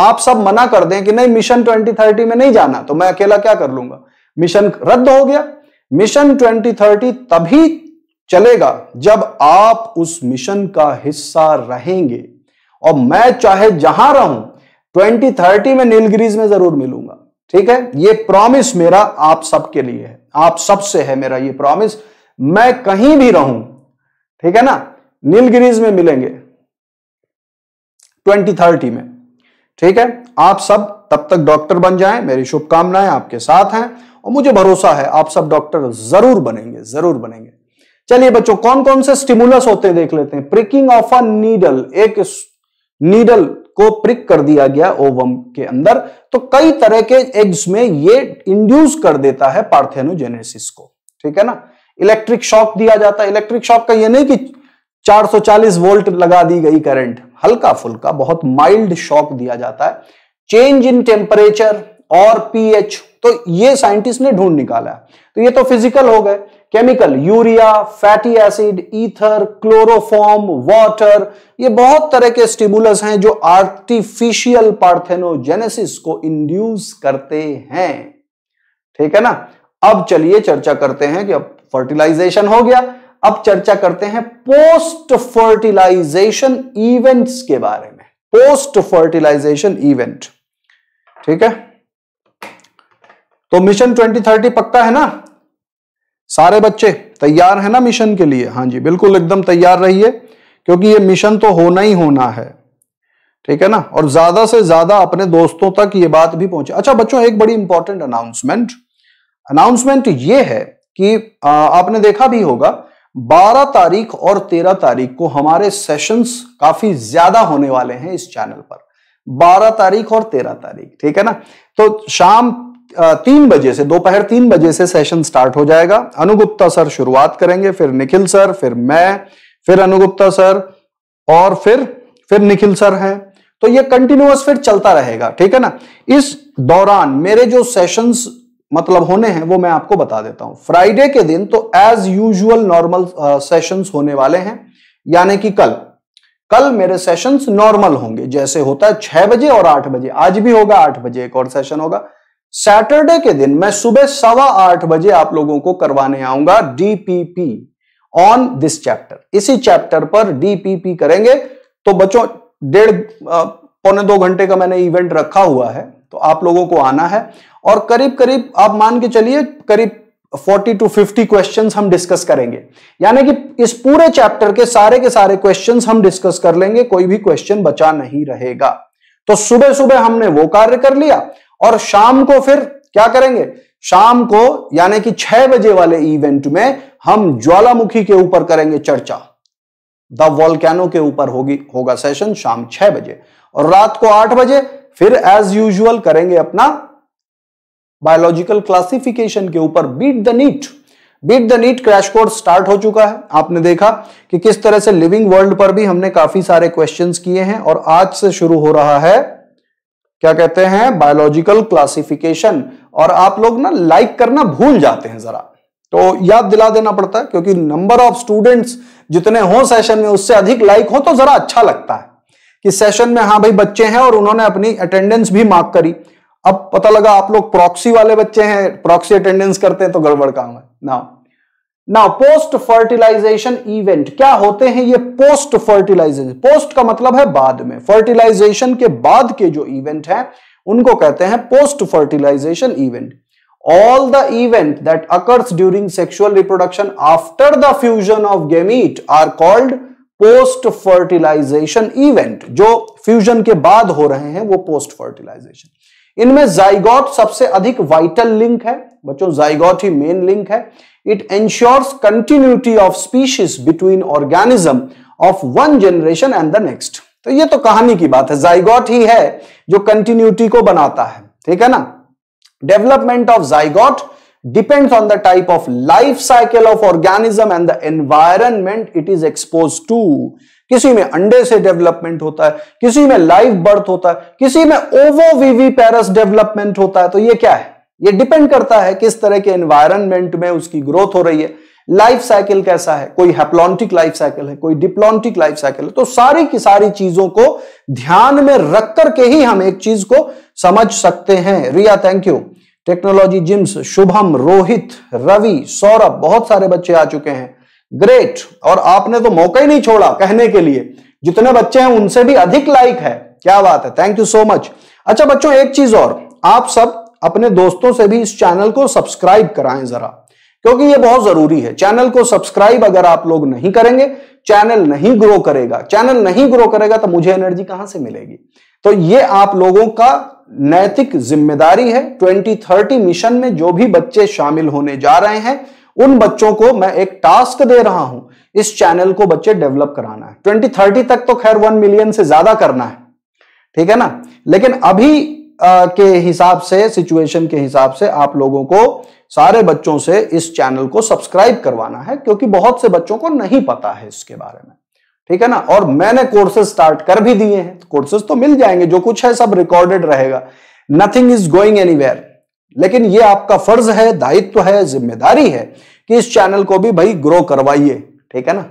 आप सब मना कर दें कि नहीं मिशन 2030 में नहीं जाना तो मैं अकेला क्या कर लूंगा मिशन रद्द हो गया मिशन 2030 तभी चलेगा जब आप उस मिशन का हिस्सा रहेंगे और मैं चाहे जहां रहूं 2030 में नीलगिरीज में जरूर मिलूंगा ठीक है ये प्रॉमिस मेरा आप सबके लिए है आप सबसे है मेरा ये प्रॉमिस मैं कहीं भी रहूं ठीक है ना नीलगिरीज में मिलेंगे 2030 में ठीक है आप सब तब तक डॉक्टर बन जाएं मेरी शुभकामनाएं आपके साथ हैं और मुझे भरोसा है आप सब डॉक्टर जरूर बनेंगे जरूर बनेंगे चलिए बच्चों कौन कौन से स्टिमुलस होते हैं देख लेते हैं प्रिकिंग ऑफ अ नीडल एक नीडल को प्रिक कर दिया गया ओवम के अंदर तो कई तरह के एग्स में ये इंड्यूस कर देता है पार्थेनोजेनेसिस को ठीक है ना इलेक्ट्रिक शॉक दिया जाता है इलेक्ट्रिक शॉक का ये नहीं कि 440 वोल्ट लगा दी गई करंट हल्का फुल्का बहुत माइल्ड शॉक दिया जाता है चेंज इन टेम्परेचर और पीएच तो ये साइंटिस्ट ने ढूंढ निकाला तो ये तो फिजिकल हो गए chemical urea fatty acid ether chloroform water ये बहुत तरह के स्टिमुलस हैं जो आर्टिफिशियल पार्थेनोजेनेसिस को इंड्यूस करते हैं ठीक है ना अब चलिए चर्चा करते हैं कि अब फर्टिलाइजेशन हो गया अब चर्चा करते हैं पोस्ट फर्टिलाइजेशन इवेंट्स के बारे में पोस्ट फर्टिलाइजेशन इवेंट ठीक है तो मिशन 2030 पक्का है ना सारे बच्चे तैयार हैं ना मिशन के लिए हाँ जी बिल्कुल एकदम तैयार रहिए क्योंकि ये मिशन तो होना ही होना है ठीक है ना और ज्यादा से ज्यादा अपने दोस्तों तक ये बात भी पहुंचे अच्छा बच्चों एक बड़ी इंपॉर्टेंट अनाउंसमेंट अनाउंसमेंट ये है कि आपने देखा भी होगा 12 तारीख और 13 तारीख को हमारे सेशंस काफी ज्यादा होने वाले हैं इस चैनल पर 12 तारीख और 13 तारीख ठीक है ना तो शाम तीन बजे से दोपहर तीन बजे से सेशन स्टार्ट हो जाएगा अनुगुप्ता सर शुरुआत करेंगे फिर निखिल सर फिर मैं फिर अनुगुप्ता सर और फिर फिर निखिल सर हैं तो ये कंटिन्यूस फिर चलता रहेगा ठीक है ना इस दौरान मेरे जो सेशंस मतलब होने हैं वो मैं आपको बता देता हूं फ्राइडे के दिन तो एज यूजुअल नॉर्मल सेशंस होने वाले हैं यानी कि कल कल मेरे सेशंस नॉर्मल होंगे जैसे होता है छह बजे और आठ बजे आज भी होगा आठ बजे एक और सेशन होगा सैटरडे के दिन मैं सुबह सवा आठ बजे आप लोगों को करवाने आऊंगा डीपीपी ऑन दिस चैप्टर इसी चैप्टर पर डीपीपी करेंगे तो बच्चों डेढ़ पौने दो घंटे का मैंने इवेंट रखा हुआ है तो आप लोगों को आना है और करीब करीब आप मान के चलिए करीब 40 टू 50 क्वेश्चंस हम डिस्कस करेंगे यानी कि इस पूरे चैप्टर के सारे के सारे क्वेश्चंस हम डिस्कस कर लेंगे कोई भी क्वेश्चन बचा नहीं रहेगा तो सुबह सुबह हमने वो कार्य कर लिया और शाम को फिर क्या करेंगे शाम को यानी कि छह बजे वाले इवेंट में हम ज्वालामुखी के ऊपर करेंगे चर्चा द वॉलकैनो के ऊपर होगी होगा सेशन शाम छह बजे और रात को आठ बजे फिर एज यूजुअल करेंगे अपना बायोलॉजिकल क्लासिफिकेशन के ऊपर beat the NEET beat the NEET crash course start हो चुका है आपने देखा कि किस तरह से लिविंग वर्ल्ड पर भी हमने काफी सारे क्वेश्चंस किए हैं और आज से शुरू हो रहा है क्या कहते हैं बायोलॉजिकल क्लासिफिकेशन और आप लोग ना लाइक करना भूल जाते हैं जरा तो याद दिला देना पड़ता है क्योंकि नंबर ऑफ स्टूडेंट्स जितने हों सेशन में उससे अधिक लाइक हो तो जरा अच्छा लगता है कि सेशन में हाँ भाई बच्चे हैं और उन्होंने अपनी अटेंडेंस भी मार्क करी अब पता लगा आप लोग प्रॉक्सी वाले बच्चे हैं प्रॉक्सी अटेंडेंस करते हैं तो गड़बड़ काम है ना नाउ पोस्ट फर्टिलाइजेशन इवेंट क्या होते हैं ये पोस्ट फर्टिलाइजेशन पोस्ट का मतलब है बाद में फर्टिलाइजेशन के बाद के जो इवेंट हैं उनको कहते हैं post fertilisation event all the event that occurs during sexual reproduction after the fusion of gamete are called post fertilisation event जो फ्यूजन के बाद हो रहे हैं वो पोस्ट फर्टिलाइजेशन इनमें जाइगॉट सबसे अधिक वाइटल लिंक है बच्चों जाइगॉट ही मेन लिंक है it ensures continuity of species between organism of one generation and the next तो ये तो कहानी की बात है जाइगॉट ही है जो कंटिन्यूटी को बनाता है ठीक है ना development of zygote depends on the type of life cycle of organism and the environment it is expose to किसी में अंडे से डेवलपमेंट होता है किसी में लाइव बर्थ होता है किसी में ओवोवीवी पैरस डेवलपमेंट होता है तो ये क्या है ये डिपेंड करता है किस तरह के एनवायरनमेंट में उसकी ग्रोथ हो रही है लाइफ साइकिल कैसा है कोई हेप्लॉन्टिक लाइफ साइकिल है कोई डिप्लॉन्टिक लाइफ साइकिल है तो सारी की सारी चीजों को ध्यान में रख करके ही हम एक चीज को समझ सकते हैं Riya thank you technology gyms Shubham Rohit Ravi Saurabh बहुत सारे बच्चे आ चुके हैं ग्रेट और आपने तो मौका ही नहीं छोड़ा कहने के लिए जितने बच्चे हैं उनसे भी अधिक लाइक है क्या बात है थैंक यू सो मच अच्छा बच्चों एक चीज और आप सब अपने दोस्तों से भी इस चैनल को सब्सक्राइब कराएं जरा क्योंकि ये बहुत जरूरी है चैनल को सब्सक्राइब अगर आप लोग नहीं करेंगे चैनल नहीं ग्रो करेगा चैनल नहीं ग्रो करेगा तो मुझे एनर्जी कहां से मिलेगी तो ये आप लोगों का नैतिक जिम्मेदारी है 2030 मिशन में जो भी बच्चे शामिल होने जा रहे हैं उन बच्चों को मैं एक टास्क दे रहा हूं इस चैनल को बच्चे डेवलप कराना है ट्वेंटी थर्टी तक तो खैर वन मिलियन से ज्यादा करना है ठीक है ना लेकिन अभी आ, के हिसाब से सिचुएशन के हिसाब से आप लोगों को सारे बच्चों से इस चैनल को सब्सक्राइब करवाना है क्योंकि बहुत से बच्चों को नहीं पता है इसके बारे में ठीक है ना और मैंने कोर्सेज स्टार्ट कर भी दिए हैं कोर्सेज तो मिल जाएंगे जो कुछ है सब रिकॉर्डेड रहेगा नथिंग इज गोइंग एनीवेयर लेकिन ये आपका फर्ज है दायित्व है जिम्मेदारी है कि इस चैनल को भी भाई ग्रो करवाइए ठीक है ना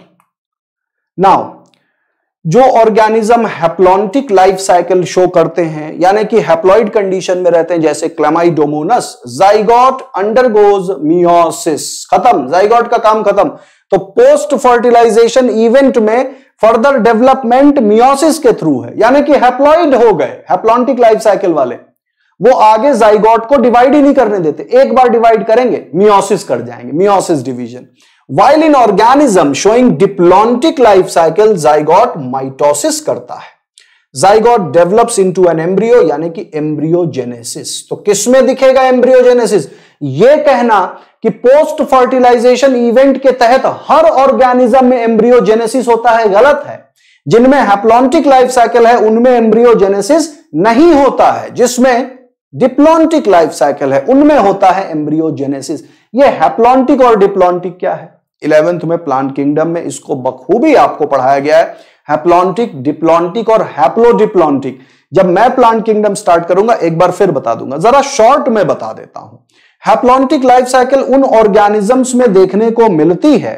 नाउ जो organism haplontic life cycle show करते हैं यानी कि हैप्लॉइड कंडीशन में रहते हैं जैसे क्लेमाइडोमोनस जाइगॉट अंडरगोज मियोसिस खत्म जाइगॉट का काम खत्म तो पोस्ट फर्टिलाइजेशन इवेंट में फर्दर डेवलपमेंट मियोसिस के थ्रू है यानी कि हैप्लॉइड हो गए हैप्लॉन्टिक लाइफ साइकिल वाले वो आगे जाइगोट को डिवाइड ही नहीं करने देते एक बार डिवाइड करेंगे मियोसिस कर जाएंगे meiosis division while in organism showing diplontic life cycle zygote mitosis करता है zygote develops into an embryo यानी कि एम्ब्रियोजेनेसिस तो किसमें दिखेगा एम्ब्रियोजेनेसिस ये कहना कि पोस्ट फर्टिलाइजेशन इवेंट के तहत हर ऑर्गेनिज्म में एम्ब्रियोजेनेसिस होता है गलत है जिनमें हैप्लॉन्टिक लाइफ साइकिल है उनमें एम्ब्रियोजेनेसिस नहीं होता है जिसमें डिप्लॉन्टिक लाइफ साइकिल है उनमें होता है एम्ब्रियोजेनेसिस ये हैप्लॉन्टिक और डिप्लॉन्टिक क्या है इलेवेंथ में प्लांट किंगडम में इसको बखूबी आपको पढ़ाया गया है हैप्लॉन्टिक डिप्लॉन्टिक और हैप्लोडिप्लॉन्टिक जब मैं प्लांट किंगडम स्टार्ट करूंगा एक बार फिर बता दूंगा जरा शॉर्ट में बता देता हूं हैप्लॉन्टिक लाइफ साइकिल उन ऑर्गेनिजम्स में देखने को मिलती है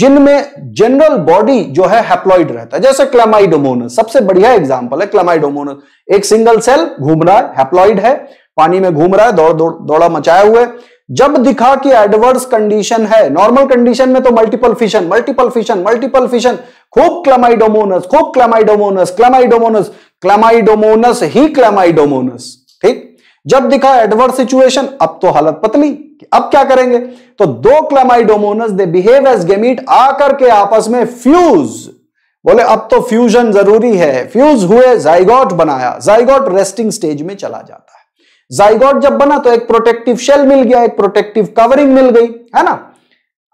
जिनमें जनरल बॉडी जो है हैप्लॉइड रहता है जैसे क्लामाइडोमोनस सबसे बढ़िया एग्जांपल है क्लामाइडोमोनस एक सिंगल सेल घूम रहा है हैप्लॉइड है पानी में घूम रहा है दौड़ दौड़ दौड़ा मचाए हुए जब दिखा कि एडवर्स कंडीशन है नॉर्मल कंडीशन में तो multiple fission multiple fission multiple fission खूब क्लामाइडोमोनस खूब क्लामाइडोमोनस क्लामाइडोमोनस क्लामाइडोमोनस ही क्लामाइडोमोनस ठीक जब दिखा एडवर्स सिचुएशन अब तो हालत पतली अब क्या करेंगे तो दो chlamydomonas they behave as gamete आकर के आपस में फ्यूज बोले अब तो फ्यूजन जरूरी है फ्यूज हुए जाइगॉट बनाया जाइगॉट रेस्टिंग स्टेज में चला जाता है जाइगॉट जब बना तो एक प्रोटेक्टिव शेल मिल गया एक प्रोटेक्टिव कवरिंग मिल गई है ना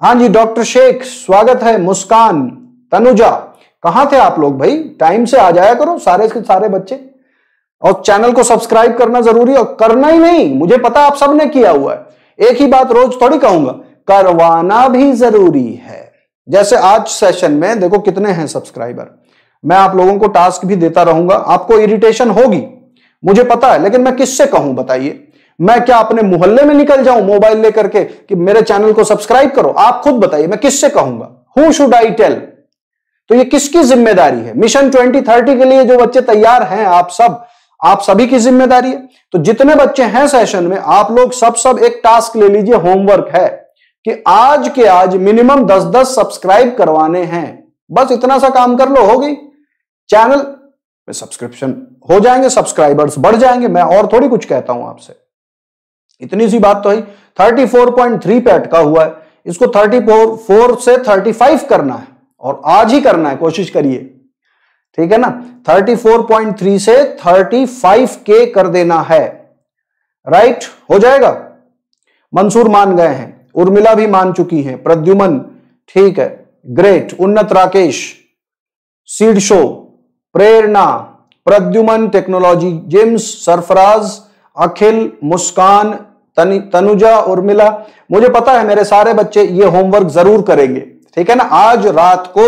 हाँ जी डॉक्टर शेख स्वागत है मुस्कान तनुजा कहां थे आप लोग भाई टाइम से आ जाया करो सारे के सारे बच्चे और चैनल को सब्सक्राइब करना जरूरी और करना ही नहीं मुझे पता आप सबने किया हुआ है एक ही बात रोज थोड़ी कहूंगा करवाना भी जरूरी है जैसे आज सेशन में देखो कितने हैं सब्सक्राइबर मैं आप लोगों को टास्क भी देता रहूंगा आपको इरिटेशन होगी मुझे पता है लेकिन मैं किससे कहूं बताइए मैं क्या अपने मोहल्ले में निकल जाऊं मोबाइल लेकर के कि मेरे चैनल को सब्सक्राइब करो आप खुद बताइए मैं किससे कहूंगा हु शुड आई टेल तो ये किसकी जिम्मेदारी है मिशन 2030 के लिए जो बच्चे तैयार हैं आप सब आप सभी की जिम्मेदारी है तो जितने बच्चे हैं सेशन में आप लोग सब सब एक टास्क ले लीजिए होमवर्क है कि आज के आज मिनिमम दस दस सब्सक्राइब करवाने हैं बस इतना सा काम कर लो होगी चैनल पे सब्सक्रिप्शन हो जाएंगे सब्सक्राइबर्स बढ़ जाएंगे मैं और थोड़ी कुछ कहता हूं आपसे इतनी सी बात तो है थर्टी फोर पॉइंट थ्री पे अटका हुआ है इसको थर्टी फोर से थर्टी फाइव करना है और आज ही करना है कोशिश करिए ठीक है ना 34.3 से के कर देना है राइट हो जाएगा मंसूर मान गए हैं उर्मिला भी मान चुकी हैं प्रद्युमन ठीक है great Unnat Rakesh seed show Prerna Pradyuman technology gyms Sarfaraz Akhil Muskan Tanuja Urmila मुझे पता है मेरे सारे बच्चे ये होमवर्क जरूर करेंगे ठीक है ना आज रात को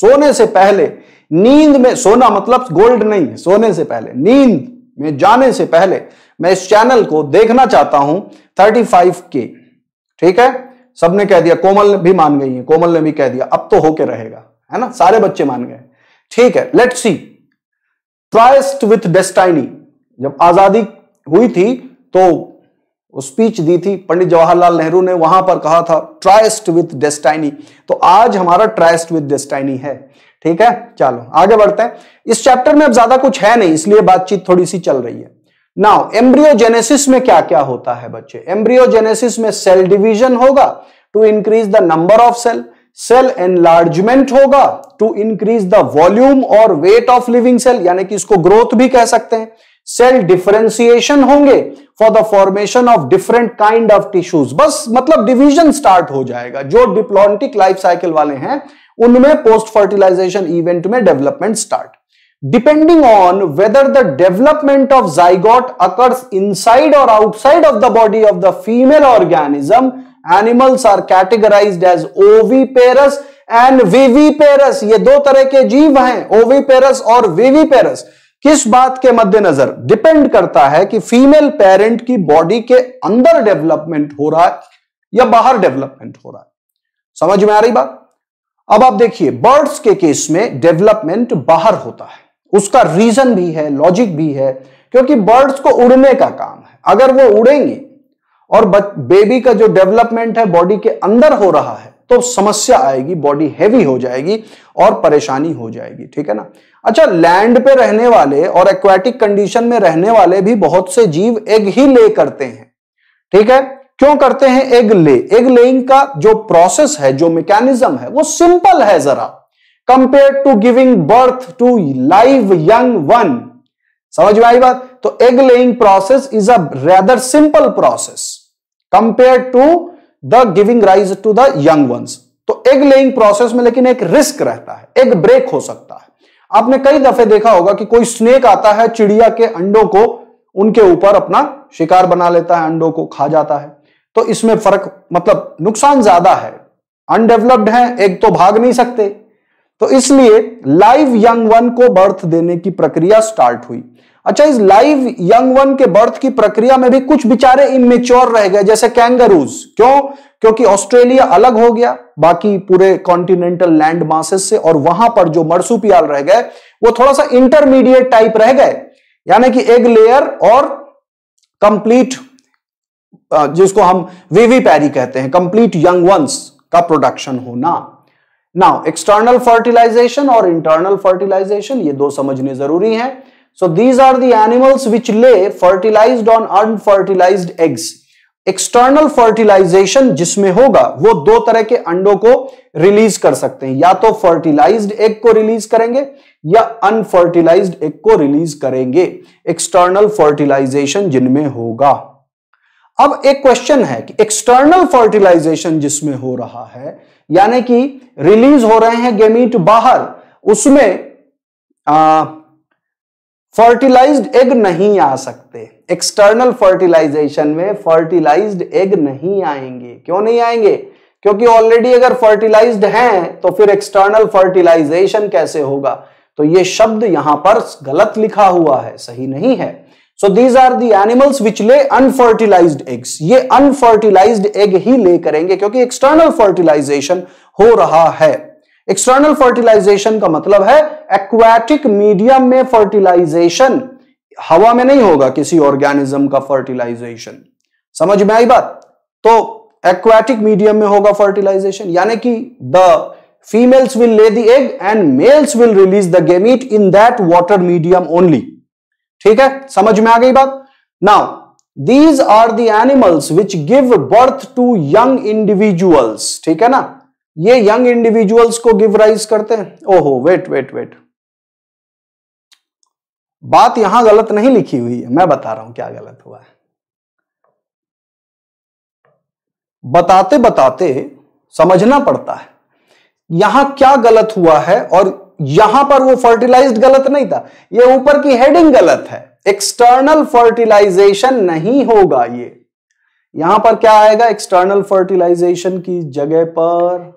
सोने से पहले नींद में सोना मतलब गोल्ड नहीं है सोने से पहले नींद में जाने से पहले मैं इस चैनल को देखना चाहता हूं 35 के ठीक है सबने कह दिया कोमल भी मान गई है कोमल ने भी कह दिया अब तो होके रहेगा है ना सारे बच्चे मान गए ठीक है let see tryst with destiny जब आजादी हुई थी तो स्पीच दी थी पंडित जवाहरलाल नेहरू ने वहां पर कहा था ट्राइस्ट विथ डेस्टाइनी तो आज हमारा ट्राइस्ट विथ डेस्टाइनी है ठीक है चलो आगे बढ़ते हैं इस चैप्टर में अब ज्यादा कुछ है नहीं इसलिए बातचीत थोड़ी सी चल रही है नाउ एम्ब्रियोजेनेसिस में क्या क्या होता है बच्चे एम्ब्रियोजेनेसिस में सेल डिवीजन होगा to increase the number of cell cell enlargement होगा टू इंक्रीज द वॉल्यूम और वेट ऑफ लिविंग सेल यानी कि इसको ग्रोथ भी कह सकते हैं सेल डिफ्रेंसिएशन होंगे for the formation of different kind of tissues बस मतलब डिवीजन स्टार्ट हो जाएगा जो डिप्लॉन्टिक लाइफ साइकिल वाले हैं उनमें पोस्ट फर्टिलाइजेशन इवेंट में development start depending on whether the development of zygote occurs inside और outside of the body of the female organism animals are categorise as oviparous and viviparous ये दो तरह के जीव हैं ओवीपेरस और विवीपेरस किस बात के मद्देनजर डिपेंड करता है कि फीमेल पेरेंट की बॉडी के अंदर डेवलपमेंट हो रहा है या बाहर डेवलपमेंट हो रहा है समझ में आ रही बात अब आप देखिए बर्ड्स के केस में डेवलपमेंट बाहर होता है उसका रीजन भी है लॉजिक भी है क्योंकि बर्ड्स को उड़ने का काम है अगर वो उड़ेंगे और बेबी का जो डेवलपमेंट है बॉडी के अंदर हो रहा है तो समस्या आएगी बॉडी हैवी हो जाएगी और परेशानी हो जाएगी ठीक है ना अच्छा लैंड पे रहने वाले और एक्वाटिक कंडीशन में रहने वाले भी बहुत से जीव एग ही ले करते हैं ठीक है क्यों करते हैं एग ले एग लेइंग का जो प्रोसेस है जो मैकेनिज्म है वो सिंपल है जरा compare to giving birth to live young one समझ में आई बात तो egg laying process is a rather simple process compare to the giving rise to the young ones तो एग लेइंग प्रोसेस में लेकिन एक रिस्क रहता है एग ब्रेक हो सकता है आपने कई दफे देखा होगा कि कोई स्नेक आता है चिड़िया के अंडों को उनके ऊपर अपना शिकार बना लेता है अंडों को खा जाता है तो इसमें फर्क मतलब नुकसान ज्यादा है अनडेवलप्ड है एक तो भाग नहीं सकते तो इसलिए लाइव यंग वन को बर्थ देने की प्रक्रिया स्टार्ट हुई अच्छा इस लाइव यंग वन के बर्थ की प्रक्रिया में भी कुछ बिचारे इमेच्योर रह गए जैसे कैंगरूज क्यों क्योंकि ऑस्ट्रेलिया अलग हो गया बाकी पूरे कॉन्टिनेंटल लैंड मासेस से और वहां पर जो मरसुपियाल रह गए वो थोड़ा सा इंटरमीडिएट टाइप रह गए यानी कि एग लेयर और कंप्लीट जिसको हम वीवी पैरी कहते हैं कंप्लीट यंग वंस का प्रोडक्शन होना नाउ एक्सटर्नल फर्टिलाइजेशन और इंटरनल फर्टिलाइजेशन ये दो समझने जरूरी हैं so these are the animals which lay fertilise on unfertilise eggs external fertilisation जिसमें होगा वो दो तरह के अंडों को रिलीज कर सकते हैं या तो फर्टिलाइज्ड एग को रिलीज करेंगे या अनफर्टिलाइज्ड एग को रिलीज करेंगे एक्सटर्नल फर्टिलाइजेशन जिनमें होगा अब एक क्वेश्चन है कि एक्सटर्नल फर्टिलाइजेशन जिसमें हो रहा है यानी कि रिलीज हो रहे हैं गेमीट बाहर उसमें फर्टिलाइज्ड एग नहीं आ सकते एक्सटर्नल फर्टिलाइजेशन में फर्टिलाइज्ड एग नहीं आएंगे क्यों नहीं आएंगे क्योंकि ऑलरेडी अगर फर्टिलाइज्ड हैं तो फिर एक्सटर्नल फर्टिलाइजेशन कैसे होगा तो ये शब्द यहां पर गलत लिखा हुआ है सही नहीं है so these are the animals which lay unfertilise eggs ये अनफर्टिलाइज एग ही ले करेंगे क्योंकि एक्सटर्नल फर्टिलाइजेशन हो रहा है एक्सटर्नल फर्टिलाइजेशन का मतलब है एक्वाटिक मीडियम में फर्टिलाइजेशन हवा में नहीं होगा किसी ऑर्गेनिज्म का फर्टिलाइजेशन समझ में आई बात तो एक्वाटिक मीडियम में होगा फर्टिलाइजेशन यानी कि the females will lay the egg and males will release the gamete in that water medium only ठीक है समझ में आ गई बात now these are the animals which give birth to young individuals ठीक है ना ये यंग इंडिविजुअल्स को गिव राइज करते हैं ओहो वेट वेट वेट बात यहां गलत नहीं लिखी हुई है मैं बता रहा हूं क्या गलत हुआ है बताते बताते समझना पड़ता है यहां क्या गलत हुआ है और यहां पर वो फर्टिलाइज्ड गलत नहीं था ये ऊपर की हेडिंग गलत है एक्सटर्नल फर्टिलाइजेशन नहीं होगा ये यहां पर क्या आएगा एक्सटर्नल फर्टिलाइजेशन की जगह पर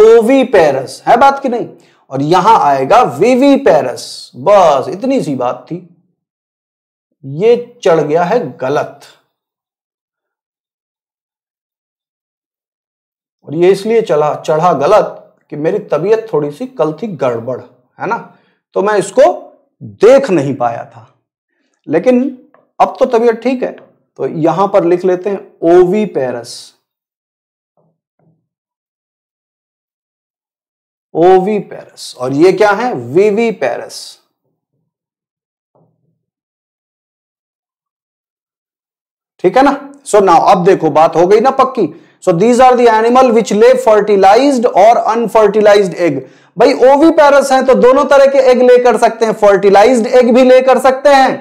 ओवी पेरस है बात की नहीं और यहां आएगा वीवी पेरस बस इतनी सी बात थी ये चढ़ गया है गलत और ये इसलिए चला चढ़ा गलत कि मेरी तबीयत थोड़ी सी कल थी गड़बड़ है ना तो मैं इसको देख नहीं पाया था लेकिन अब तो तबीयत ठीक है तो यहां पर लिख लेते हैं ओवी पेरस ओवी पेरस और ये क्या है वीवी पेरस ठीक है ना सो so नाउ अब देखो बात हो गई ना पक्की so these are the animal which lay fertilised और अनफर्टिलाइज्ड एग भाई ओवी पैरस हैं तो दोनों तरह के एग ले कर सकते हैं फर्टिलाइज्ड एग भी ले कर सकते हैं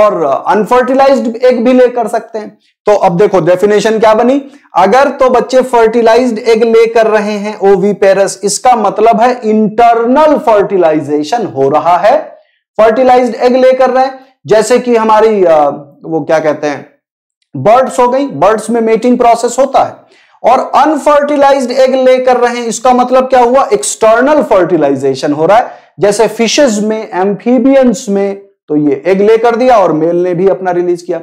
और अनफर्टिलाइज्ड uh, एग भी ले कर सकते हैं तो अब देखो डेफिनेशन क्या बनी अगर तो बच्चे फर्टिलाइज्ड एग ले कर रहे हैं ओवी पेरस इसका मतलब है इंटरनल फर्टिलाइजेशन हो रहा है फर्टिलाइज्ड एग ले कर रहे हैं जैसे कि हमारी uh, वो क्या कहते हैं बर्ड्स हो गई बर्ड्स में मेटिंग प्रोसेस होता है और अनफर्टिलाइज्ड एग लेकर रहे हैं इसका मतलब क्या हुआ एक्सटर्नल फर्टिलाइजेशन हो रहा है जैसे फिशेज में एम्फीबियंस में तो ये एग ले कर दिया और मेल ने भी अपना रिलीज किया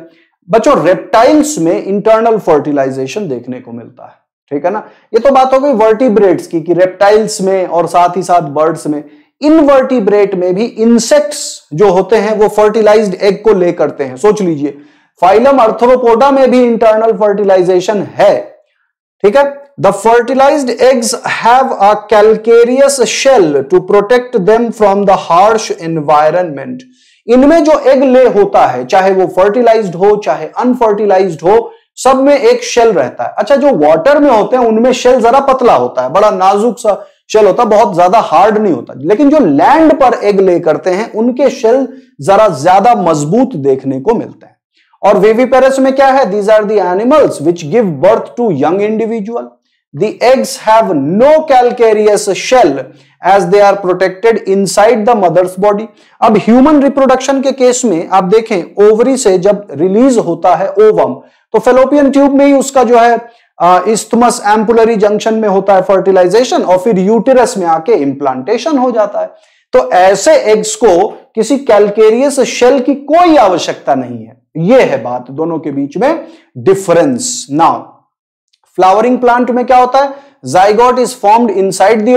बच्चों रेप्टाइल्स में इंटरनल फर्टिलाइजेशन देखने को मिलता है ठीक है ना ये तो बात हो गई वर्टिब्रेट्स की कि रेप्टाइल्स में और साथ ही साथ बर्ड्स में इनवर्टिब्रेट में भी इंसेक्ट्स जो होते हैं वो फर्टिलाइज्ड एग को ले करते हैं सोच लीजिए फाइलम अर्थोपोडा में भी इंटरनल फर्टिलाइजेशन है ठीक है the fertilise eggs have a calcareous shell to protect them from the harsh environment इनमें जो एग ले होता है चाहे वो फर्टिलाइज्ड हो चाहे अनफर्टिलाइज्ड हो सब में एक शेल रहता है अच्छा जो वाटर में होते हैं उनमें शेल जरा पतला होता है बड़ा नाजुक सा शेल होता है बहुत ज्यादा हार्ड नहीं होता लेकिन जो लैंड पर एग ले करते हैं उनके शेल जरा ज्यादा मजबूत देखने को मिलते हैं और वेविपेरस में क्या है these are the animals which give birth to young individual the eggs have no calcareous shell as they are protected inside the mother's body अब human reproduction के केस में आप देखें ओवरी से जब रिलीज होता है ओवम तो फेलोपियन ट्यूब में ही उसका जो है इस्थमस एम्पुलरी जंक्शन में होता है फर्टिलाइजेशन और फिर यूटेरस में आके इम्प्लांटेशन हो जाता है तो ऐसे एग्स को किसी कैलकेरियस शेल की कोई आवश्यकता नहीं है ये है बात दोनों के बीच में डिफरेंस नाउ फ्लावरिंग प्लांट में क्या होता है zygote is formed inside the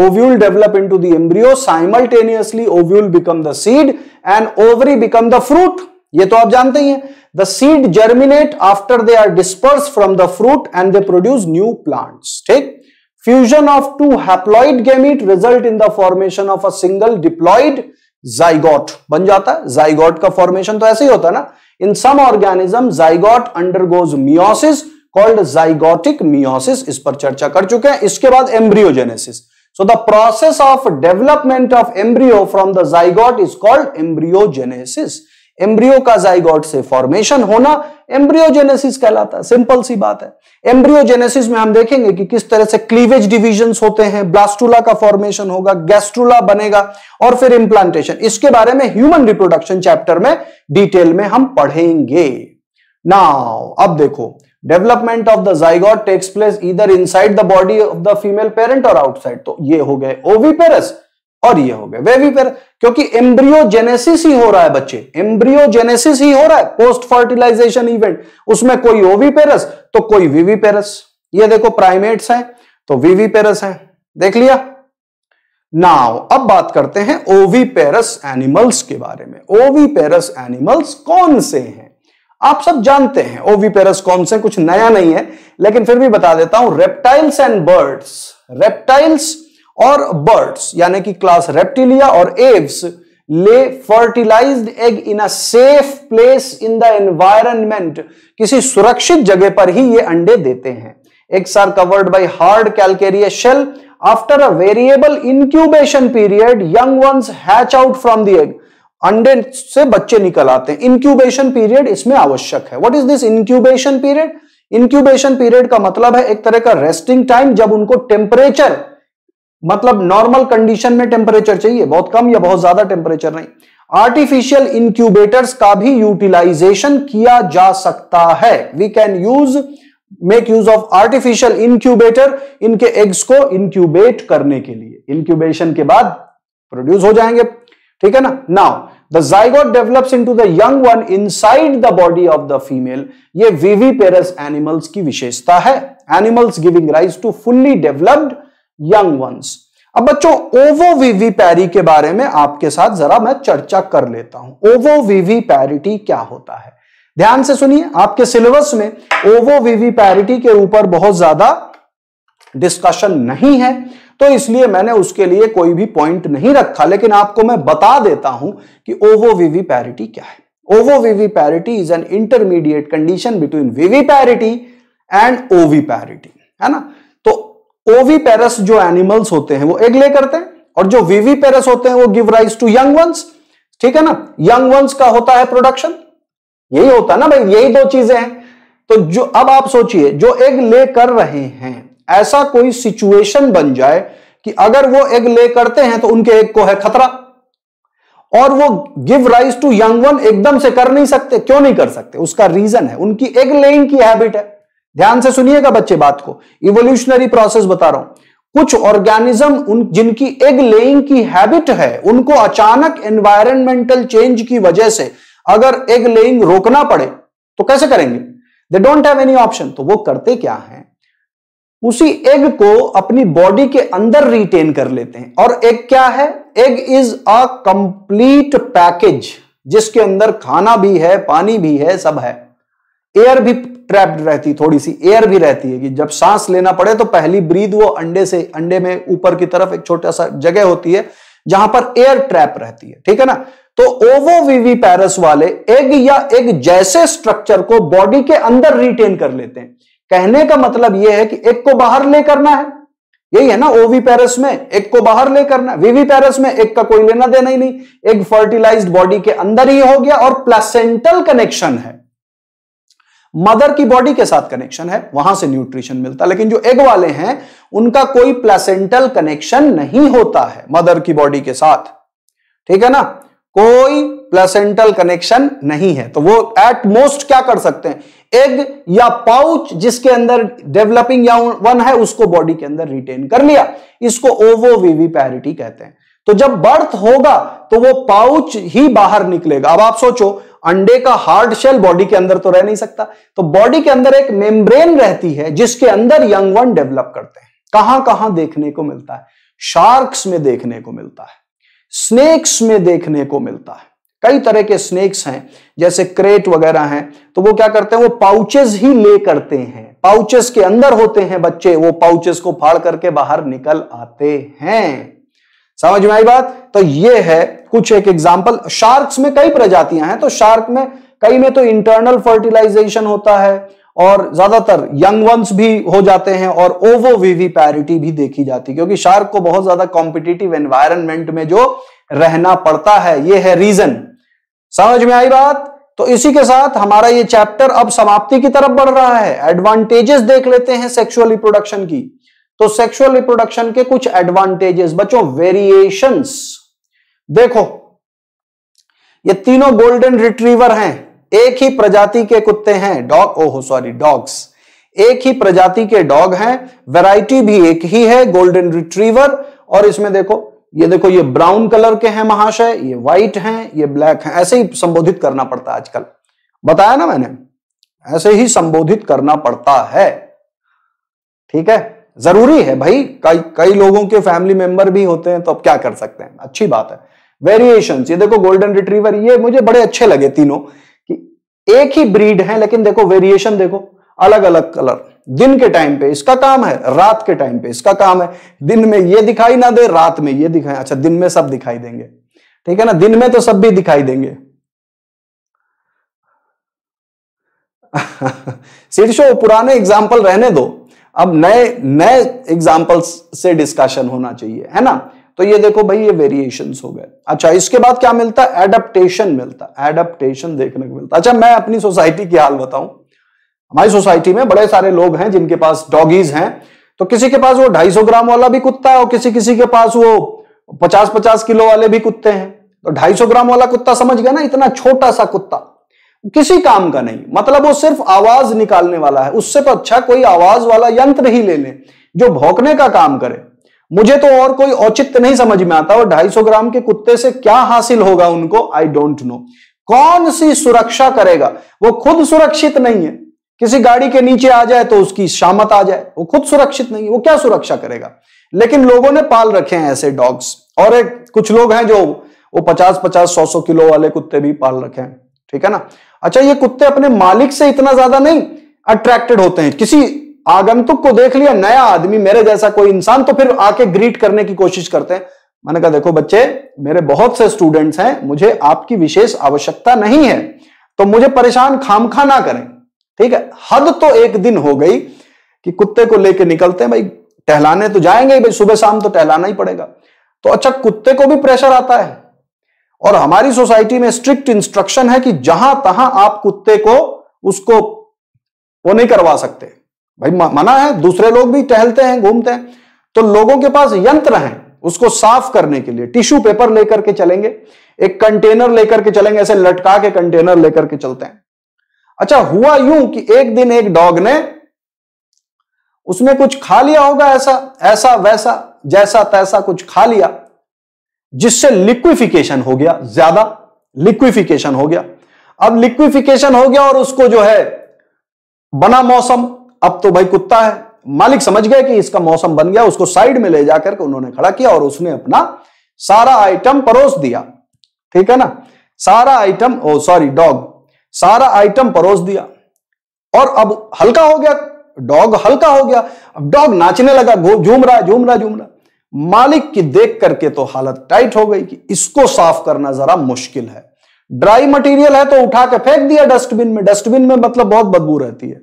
ovule develop into the embryo simultaneously ovule become the seed and ovary become the fruit ये तो आप जानते ही हैं the seed germinate after they are disperse from the fruit and they produce new plant ठीक fusion of two haploid gamete result in the formation of a single diploid zygote बन जाता है जाइगॉट का फॉर्मेशन तो ऐसे ही होता है ना in some organism zygote undergoes meiosis called zygotic meiosis इस पर चर्चा कर चुके हैं इसके बाद embryogenesis so the process of development of embryo from the zygote is called embryogenesis embryo का जाइगोट से फॉर्मेशन होना एम्ब्रियोजेनेसिस कहलाता है सिंपल सी बात है एम्ब्रियोजेनेसिस में हम देखेंगे कि किस तरह से क्लीवेज डिविजन होते हैं ब्लास्टूला का फॉर्मेशन होगा गैस्ट्रूला बनेगा और फिर इम्प्लांटेशन इसके बारे में ह्यूमन रिप्रोडक्शन चैप्टर में डिटेल में हम पढ़ेंगे नाउ अब देखो development of the zygote takes place इधर inside the body of the female parent और आउटसाइड तो ये हो गए ओवीपेरस और ये हो गया वेवी क्योंकि एम्ब्रियोजेनेसिस ही हो रहा है बच्चे एम्ब्रियोजेनेसिस ही हो रहा है पोस्ट फर्टिलाइजेशन इवेंट उसमें कोई ओवीपेरस तो कोई वीवीपेरस ये देखो प्राइमेट्स हैं तो वीवीपेरस है देख लिया नाउ अब बात करते हैं ओवीपेरस एनिमल्स के बारे में ओवीपेरस एनिमल्स कौन से हैं आप सब जानते हैं ओवीपेरस कौन से कुछ नया नहीं है लेकिन फिर भी बता देता हूं रेप्टाइल्स एंड बर्ड्स रेप्टाइल्स और बर्ड्स यानी कि क्लास रेप्टिलिया और Aves lay fertilized egg in a safe place in the environment किसी सुरक्षित जगह पर ही ये अंडे देते हैं eggs are covered by hard calcareous shell after a variable incubation period young ones hatch out from the egg अंडे से बच्चे निकल आते हैं इंक्यूबेशन पीरियड इसमें आवश्यक है what is this incubation period incubation period का मतलब है एक तरह का रेस्टिंग टाइम जब उनको टेम्परेचर मतलब नॉर्मल कंडीशन में टेम्परेचर चाहिए बहुत कम या बहुत ज्यादा टेम्परेचर नहीं आर्टिफिशियल इंक्यूबेटर्स का भी यूटिलाइजेशन किया जा सकता है we can use make use of artificial incubator इनके एग्स को इंक्यूबेट करने के लिए इंक्यूबेशन के बाद प्रोड्यूस हो जाएंगे ठीक है ना now the zygote develops into the young one inside the body of the female ये वीवी पेरस एनिमल्स की विशेषता है animals giving rise to fully developed young ones अब बच्चों वीवी पैरी के बारे में आपके साथ जरा मैं चर्चा कर लेता हूं वीवी पैरिटी क्या होता है ध्यान से सुनिए आपके सिलेबस में वीवी पैरिटी के ऊपर बहुत ज्यादा डिस्कशन नहीं है तो इसलिए मैंने उसके लिए कोई भी पॉइंट नहीं रखा लेकिन आपको मैं बता देता हूं कि वीवी पैरिटी क्या है viviparity is an intermediate condition between viviparity and oviparity है ना पेरस जो एनिमल्स होते हैं वो एग ले करते हैं और जो वीवी पेरस होते हैं वो give rise to young ones ठीक है ना यंग वंस का होता है प्रोडक्शन यही होता है ना भाई यही दो चीजें हैं तो जो अब आप सोचिए जो एग ले कर रहे हैं ऐसा कोई सिचुएशन बन जाए कि अगर वो एग ले करते हैं तो उनके एग को है खतरा और वो give rise to young one एकदम से कर नहीं सकते क्यों नहीं कर सकते उसका रीजन है उनकी एग लेइंग की हैबिट है ध्यान से सुनिएगा बच्चे बात को इवोल्यूशनरी प्रोसेस बता रहा हूं कुछ ऑर्गेनिज्म उन जिनकी एग लेइंग की हैबिट है उनको अचानक एनवायरमेंटल चेंज की वजह से अगर एग लेइंग रोकना पड़े तो कैसे करेंगे they don't have any option तो वो करते क्या है उसी एग को अपनी बॉडी के अंदर रिटेन कर लेते हैं और एग क्या है egg is a complete package जिसके अंदर खाना भी है पानी भी है सब है एयर भी ट्रैप्ड रहती थोड़ी सी एयर भी रहती है कि जब सांस लेना पड़े तो पहली ब्रीद वो अंडे से अंडे में ऊपर की तरफ एक छोटा सा जगह होती है जहां पर एयर ट्रैप रहती है ठीक है ना तो ओवो वीवी पैरस वाले एग या एग जैसे स्ट्रक्चर को बॉडी के अंदर रिटेन कर लेते हैं कहने का मतलब यह है कि एक को बाहर ले करना है यही है ना ओवी पैरस में एक को बाहर ले करना वीवी पैरस में एक का कोई लेना देना ही नहीं एक फर्टिलाइज्ड बॉडी के अंदर ही हो गया और प्लेसेंटल कनेक्शन है मदर की बॉडी के साथ कनेक्शन है वहां से न्यूट्रिशन मिलता है लेकिन जो एग वाले हैं उनका कोई प्लेसेंटल कनेक्शन नहीं होता है मदर की बॉडी के साथ ठीक है ना कोई प्लेसेंटल कनेक्शन नहीं है तो वो एट मोस्ट क्या कर सकते हैं एग या पाउच जिसके अंदर डेवलपिंग या वन है उसको बॉडी के अंदर रिटेन कर लिया इसको ओवो वीवी पैरिटी कहते हैं तो जब बर्थ होगा तो वो पाउच ही बाहर निकलेगा अब आप सोचो अंडे का हार्ड शेल बॉडी के अंदर तो रह नहीं सकता तो बॉडी के अंदर एक मेम्ब्रेन रहती है जिसके अंदर यंग वन डेवलप करते हैं कहां कहां देखने को मिलता है शार्क्स में देखने को मिलता है स्नेक्स में देखने को मिलता है कई तरह के स्नेक्स हैं जैसे क्रेट वगैरह हैं तो वो क्या करते हैं वो पाउचेस ही ले करते हैं पाउचेस के अंदर होते हैं बच्चे वो पाउचेस को फाड़ करके बाहर निकल आते हैं समझ में आई बात तो ये है कुछ एक एग्जाम्पल शार्क्स में कई प्रजातियां हैं तो शार्क में कई में तो इंटरनल फर्टिलाइजेशन होता है और ज्यादातर यंग वंस भी हो जाते हैं और ओवो पैरिटी भी देखी जाती है क्योंकि शार्क को बहुत ज्यादा कॉम्पिटिटिव एनवायरमेंट में जो रहना पड़ता है ये है रीजन समझ में आई बात तो इसी के साथ हमारा ये चैप्टर अब समाप्ति की तरफ बढ़ रहा है एडवांटेजेस देख लेते हैं सेक्सुअल रिप्रोडक्शन की तो सेक्सुअल रिप्रोडक्शन के कुछ एडवांटेजेस बच्चों वेरिएशंस देखो ये तीनों गोल्डन रिट्रीवर हैं एक ही प्रजाति के कुत्ते हैं डॉग ओहो सॉरी डॉग्स एक ही प्रजाति के डॉग हैं वैरायटी भी एक ही है गोल्डन रिट्रीवर और इसमें देखो ये देखो ये ब्राउन कलर के हैं महाशय ये व्हाइट हैं ये ब्लैक हैं ऐसे ही संबोधित करना पड़ता है आजकल बताया ना मैंने ऐसे ही संबोधित करना पड़ता है ठीक है जरूरी है भाई कई कई लोगों के फैमिली मेंबर भी होते हैं तो अब क्या कर सकते हैं अच्छी बात है वेरिएशन ये देखो गोल्डन रिट्रीवर ये मुझे बड़े अच्छे लगे तीनों कि एक ही ब्रीड है लेकिन देखो वेरिएशन देखो अलग अलग कलर दिन के टाइम पे इसका काम है रात के टाइम पे इसका काम है दिन में ये दिखाई ना दे रात में ये दिखाई अच्छा दिन में सब दिखाई देंगे ठीक है ना दिन में तो सब भी दिखाई देंगे शीर्षो पुराने एग्जाम्पल रहने दो अब नए नए एग्जाम्पल्स से डिस्कशन होना चाहिए है ना तो ये देखो भाई ये वेरिएशन हो गए अच्छा इसके बाद क्या मिलता है एडप्टेशन मिलता है एडप्टेशन देखने को मिलता अच्छा मैं अपनी सोसाइटी की हाल बताऊं हमारी सोसाइटी में बड़े सारे लोग हैं जिनके पास डॉगीज हैं तो किसी के पास वो 250 ग्राम वाला भी कुत्ता है और किसी किसी के पास वो 50 50 किलो वाले भी कुत्ते हैं तो 250 ग्राम वाला कुत्ता समझ गया ना इतना छोटा सा कुत्ता किसी काम का नहीं मतलब वो सिर्फ आवाज निकालने वाला है उससे तो अच्छा कोई आवाज वाला यंत्र ही ले लें जो भौंकने का काम करे मुझे तो और कोई औचित्य नहीं समझ में आता और 250 ग्राम के कुत्ते से क्या हासिल होगा उनको आई डोंट नो कौन सी सुरक्षा करेगा वो खुद सुरक्षित नहीं है किसी गाड़ी के नीचे आ जाए तो उसकी शामत आ जाए वो खुद सुरक्षित नहीं है वो क्या सुरक्षा करेगा लेकिन लोगों ने पाल रखे हैं ऐसे डॉग्स और एक कुछ लोग हैं जो वो पचास पचास सौ सौ किलो वाले कुत्ते भी पाल रखे हैं ठीक है ना अच्छा ये कुत्ते अपने मालिक से इतना ज्यादा नहीं अट्रैक्टेड होते हैं किसी आगंतुक को देख लिया नया आदमी मेरे जैसा कोई इंसान तो फिर आके ग्रीट करने की कोशिश करते हैं मैंने कहा देखो बच्चे मेरे बहुत से स्टूडेंट्स हैं मुझे आपकी विशेष आवश्यकता नहीं है तो मुझे परेशान खाम खा ना करें ठीक है हद तो एक दिन हो गई कि कुत्ते को लेके निकलते हैं भाई टहलाने तो जाएंगे भाई सुबह शाम तो टहलाना ही पड़ेगा तो अच्छा कुत्ते को भी प्रेशर आता है और हमारी सोसाइटी में स्ट्रिक्ट इंस्ट्रक्शन है कि जहां तहां आप कुत्ते को उसको वो नहीं करवा सकते भाई मना है दूसरे लोग भी टहलते हैं घूमते हैं तो लोगों के पास यंत्र हैं उसको साफ करने के लिए टिश्यू पेपर लेकर के चलेंगे एक कंटेनर लेकर के चलेंगे ऐसे लटका के कंटेनर लेकर के चलते हैं अच्छा हुआ यूं कि एक दिन एक डॉग ने उसने कुछ खा लिया होगा ऐसा ऐसा वैसा जैसा तैसा कुछ खा लिया जिससे लिक्विफिकेशन हो गया ज्यादा लिक्विफिकेशन हो गया अब लिक्विफिकेशन हो गया और उसको जो है बना मौसम अब तो भाई कुत्ता है मालिक समझ गए कि इसका मौसम बन गया उसको साइड में ले जाकर के उन्होंने खड़ा किया और उसने अपना सारा आइटम परोस दिया ठीक है ना सारा आइटम ओ सॉरी डॉग सारा आइटम परोस दिया और अब हल्का हो गया डॉग हल्का हो गया अब डॉग नाचने लगा झूम रहा झूम रहा झूम रहा मालिक की देख करके तो हालत टाइट हो गई कि इसको साफ करना जरा मुश्किल है ड्राई मटेरियल है तो उठा के फेंक दिया डस्टबिन में डस्टबिन में मतलब बहुत बदबू रहती है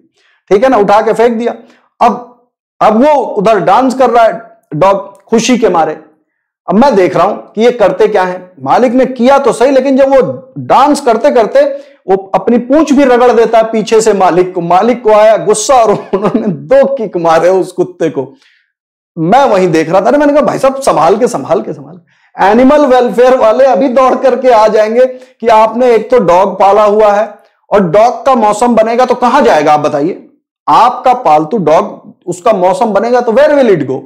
ठीक है ना उठा के फेंक दिया अब अब वो उधर डांस कर रहा है डॉग खुशी के मारे अब मैं देख रहा हूं कि ये करते क्या है मालिक ने किया तो सही लेकिन जब वो डांस करते करते वो अपनी पूछ भी रगड़ देता है पीछे से मालिक को मालिक को आया गुस्सा और उन्होंने दो किक मारे उस कुत्ते को मैं वहीं देख रहा था ना मैंने कहा भाई साहब संभाल के संभाल के संभाल एनिमल वेलफेयर वाले अभी दौड़ करके आ जाएंगे कि आपने एक तो डॉग पाला हुआ है और डॉग का मौसम बनेगा तो कहां जाएगा आप बताइए आपका पालतू डॉग उसका मौसम बनेगा तो वेर विल इट गो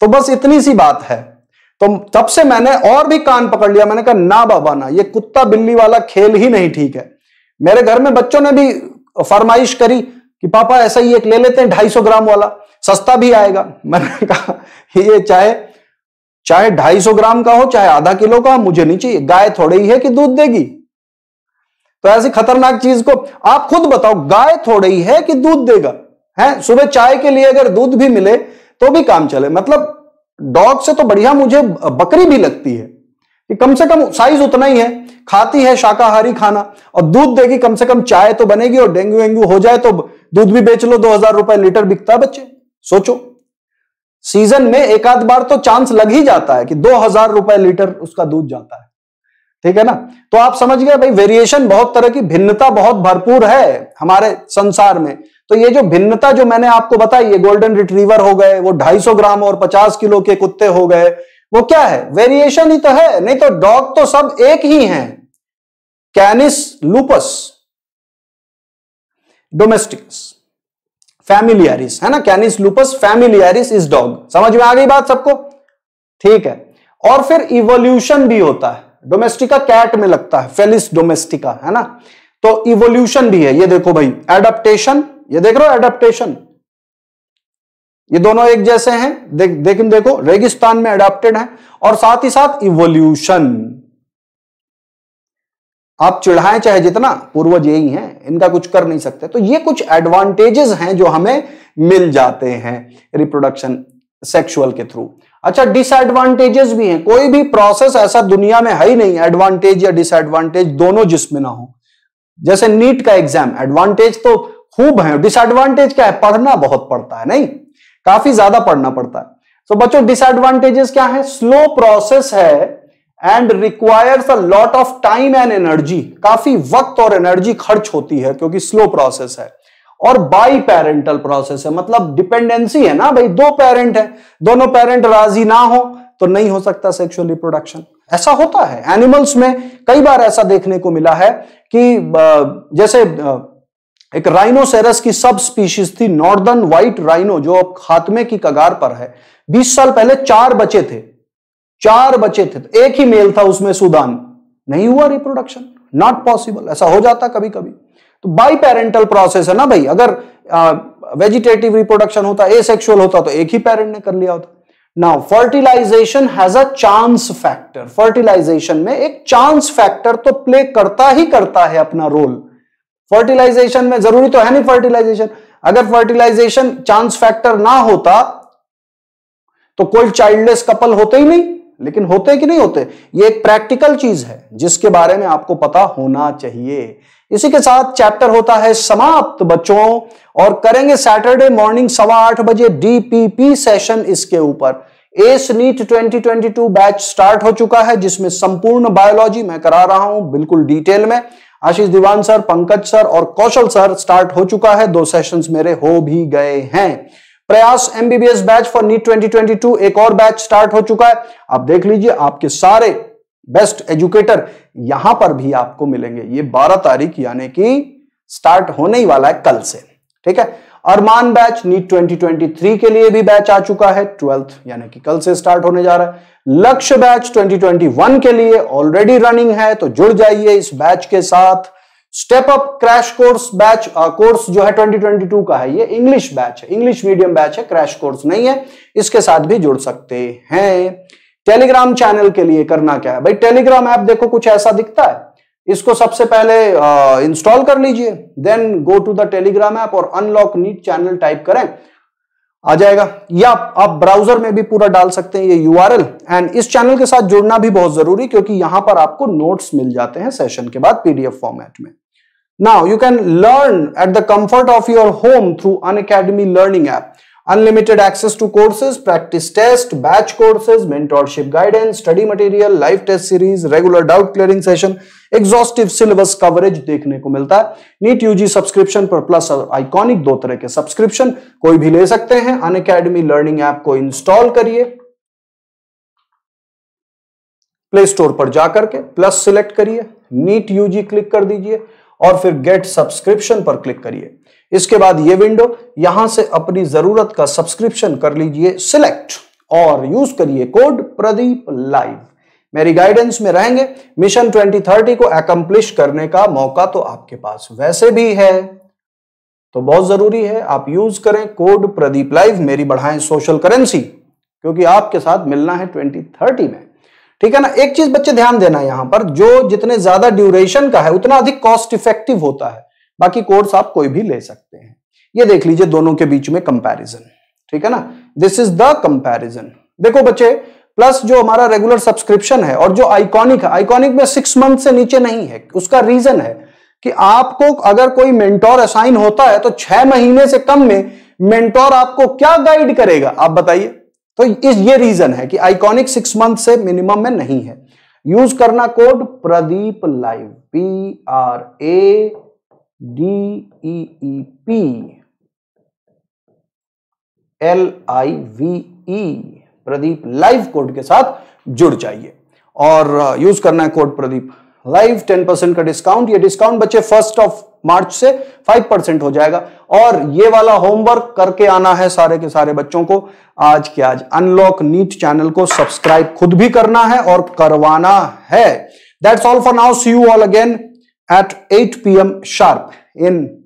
तो बस इतनी सी बात है तो तब से मैंने और भी कान पकड़ लिया मैंने कहा ना बाबा ना ये कुत्ता बिल्ली वाला खेल ही नहीं ठीक है मेरे घर में बच्चों ने भी फरमाइश करी कि पापा ऐसा ही एक ले लेते हैं ढाई ग्राम वाला सस्ता भी आएगा मैंने कहा ये चाहे चाहे 250 ग्राम का हो चाहे आधा किलो का मुझे नहीं चाहिए गाय थोड़ी ही है कि दूध देगी तो ऐसी खतरनाक चीज को आप खुद बताओ गाय थोड़ी ही है कि दूध देगा है सुबह चाय के लिए अगर दूध भी मिले तो भी काम चले मतलब डॉग से तो बढ़िया मुझे बकरी भी लगती है कि कम से कम साइज उतना ही है खाती है शाकाहारी खाना और दूध देगी कम से कम चाय तो बनेगी और डेंगू वेंगू हो जाए तो दूध भी बेच लो दो हजार रुपए लीटर बिकता है बच्चे सोचो सीजन में एक आध बार तो चांस लग ही जाता है कि दो हजार रुपए लीटर उसका दूध जाता है ठीक है ना तो आप समझ गए भाई वेरिएशन बहुत तरह की भिन्नता बहुत भरपूर है हमारे संसार में तो ये जो भिन्नता जो मैंने आपको बताई ये गोल्डन रिट्रीवर हो गए वो 250 ग्राम और 50 किलो के कुत्ते हो गए वो क्या है वेरिएशन ही तो है नहीं तो डॉग तो सब एक ही है कैनिस लूपस डोमेस्टिक्स फैमिलियरिस है ना Canis lupus familiaris is dog समझ में आ गई बात सबको ठीक है और फिर इवोल्यूशन भी होता है डोमेस्टिका कैट में लगता है फेलिस डोमेस्टिका है ना तो इवोल्यूशन भी है ये देखो भाई एडप्टेशन ये देख रहे हो एडप्टेशन ये दोनों एक जैसे हैं देख देखिन देखो रेगिस्तान में एडाप्टेड है और साथ ही साथ इवोल्यूशन आप चिढ़ाएं चाहे जितना पूर्वज यही हैं इनका कुछ कर नहीं सकते तो ये कुछ एडवांटेजेस हैं जो हमें मिल जाते हैं रिप्रोडक्शन सेक्सुअल के थ्रू अच्छा डिसएडवांटेजेस भी हैं कोई भी प्रोसेस ऐसा दुनिया में है ही नहीं एडवांटेज या डिसएडवांटेज दोनों जिसमें ना हो जैसे नीट का एग्जाम एडवांटेज तो खूब है डिसएडवांटेज क्या है पढ़ना बहुत पड़ता है नहीं काफी ज्यादा पढ़ना पड़ता है तो बच्चों डिसएडवांटेजेस क्या है स्लो प्रोसेस है and requires a lot of time and energy काफी वक्त और एनर्जी खर्च होती है क्योंकि स्लो प्रोसेस है और बाई पेरेंटल प्रोसेस है मतलब डिपेंडेंसी है ना भाई दो पेरेंट है दोनों पेरेंट राजी ना हो तो नहीं हो सकता सेक्सुअल रिप्रोडक्शन ऐसा होता है एनिमल्स में कई बार ऐसा देखने को मिला है कि जैसे एक राइनोसेरस की सब स्पीशीज थी नॉर्दर्न व्हाइट राइनो जो अब खात्मे की कगार पर है 20 साल पहले चार बचे थे चार बच्चे थे तो एक ही मेल था उसमें सुदान नहीं हुआ रिप्रोडक्शन नॉट पॉसिबल ऐसा हो जाता कभी कभी तो बाई पेरेंटल प्रोसेस है ना भाई अगर वेजिटेटिव रिप्रोडक्शन होता एसेक्सुअल होता तो एक ही पेरेंट ने कर लिया होता now fertilization has a chance factor fertilization में एक चांस फैक्टर तो प्ले करता ही करता है अपना रोल फर्टिलाइजेशन में जरूरी तो है नहीं फर्टिलाइजेशन अगर फर्टिलाइजेशन चांस फैक्टर ना होता तो कोई चाइल्डलेस कपल होते ही नहीं लेकिन होते कि नहीं होते ये एक प्रैक्टिकल चीज है जिसके बारे में आपको पता होना चाहिए इसी के साथ चैप्टर होता है समाप्त बच्चों और करेंगे सैटरडे मॉर्निंग सवा आठ बजे डीपीपी सेशन इसके ऊपर एस नीट 2022 बैच स्टार्ट हो चुका है जिसमें संपूर्ण बायोलॉजी मैं करा रहा हूं बिल्कुल डिटेल में आशीष दीवान सर पंकज सर और कौशल सर स्टार्ट हो चुका है दो सेशंस मेरे हो भी गए हैं प्रयास एमबीबीएस बैच फॉर नीट 2022 एक और बैच स्टार्ट हो चुका है आप देख लीजिए आपके सारे बेस्ट एजुकेटर यहां पर भी आपको मिलेंगे ये 12 तारीख यानी कि स्टार्ट होने ही वाला है कल से ठीक है अरमान बैच नीट 2023 के लिए भी बैच आ चुका है ट्वेल्थ यानी कि कल से स्टार्ट होने जा रहा है लक्ष्य बैच 2021 के लिए ऑलरेडी रनिंग है तो जुड़ जाइए इस बैच के साथ step up crash course batch course जो है 2022 का है ये इंग्लिश बैच है इंग्लिश मीडियम बैच है क्रैश कोर्स नहीं है इसके साथ भी जुड़ सकते हैं टेलीग्राम चैनल के लिए करना क्या है भाई टेलीग्राम ऐप देखो कुछ ऐसा दिखता है इसको सबसे पहले इंस्टॉल uh, कर लीजिए then go to the Telegram app और अनलॉक नीट चैनल टाइप करें आ जाएगा या आप ब्राउजर में भी पूरा डाल सकते हैं ये यू एंड इस चैनल के साथ जुड़ना भी बहुत जरूरी क्योंकि यहां पर आपको नोट्स मिल जाते हैं सेशन के बाद पीडीएफ फॉर्मेट में Now you can learn at the comfort of your home through Unacademy learning app. Unlimited access to courses, practice test, batch courses, mentorship guidance, study material, live test series, regular doubt clearing session, exhaustive syllabus coverage देखने को मिलता है NEET UG subscription पर plus iconic दो तरह के subscription कोई भी ले सकते हैं अन अकेडमी लर्निंग ऐप को इंस्टॉल करिए प्ले स्टोर पर जाकर के प्लस सिलेक्ट करिए नीट यूजी क्लिक कर दीजिए और फिर गेट सब्सक्रिप्शन पर क्लिक करिए इसके बाद ये विंडो यहां से अपनी जरूरत का सब्सक्रिप्शन कर लीजिए सिलेक्ट और यूज करिए कोड प्रदीप लाइव मेरी गाइडेंस में रहेंगे मिशन 2030 को अकम्प्लिश करने का मौका तो आपके पास वैसे भी है तो बहुत जरूरी है आप यूज करें कोड प्रदीप लाइव मेरी बढ़ाएं सोशल करेंसी क्योंकि आपके साथ मिलना है 2030 में ठीक है ना एक चीज बच्चे ध्यान देना यहां पर जो जितने ज्यादा ड्यूरेशन का है उतना अधिक कॉस्ट इफेक्टिव होता है बाकी कोर्स आप कोई भी ले सकते हैं ये देख लीजिए दोनों के बीच में कंपैरिजन ठीक है ना दिस इज द कंपैरिजन देखो बच्चे प्लस जो हमारा रेगुलर सब्सक्रिप्शन है और जो आइकॉनिक है आइकॉनिक में सिक्स मंथ से नीचे नहीं है उसका रीजन है कि आपको अगर कोई मेंटोर असाइन होता है तो छह महीने से कम में मेंटोर आपको क्या गाइड करेगा आप बताइए तो इस ये रीजन है कि आइकॉनिक सिक्स मंथ से मिनिमम में नहीं है यूज करना code Pradeep live P R A D E P L I V E Pradeep live code के साथ जुड़ जाइए और यूज uh, करना है code Pradeep live ten percent का डिस्काउंट ये डिस्काउंट बच्चे फर्स्ट ऑफ मार्च से फाइव परसेंट हो जाएगा और ये वाला होमवर्क करके आना है सारे के सारे बच्चों को आज के आज अनलॉक नीट चैनल को सब्सक्राइब खुद भी करना है और करवाना है that's all for now see you all again at 8 PM sharp in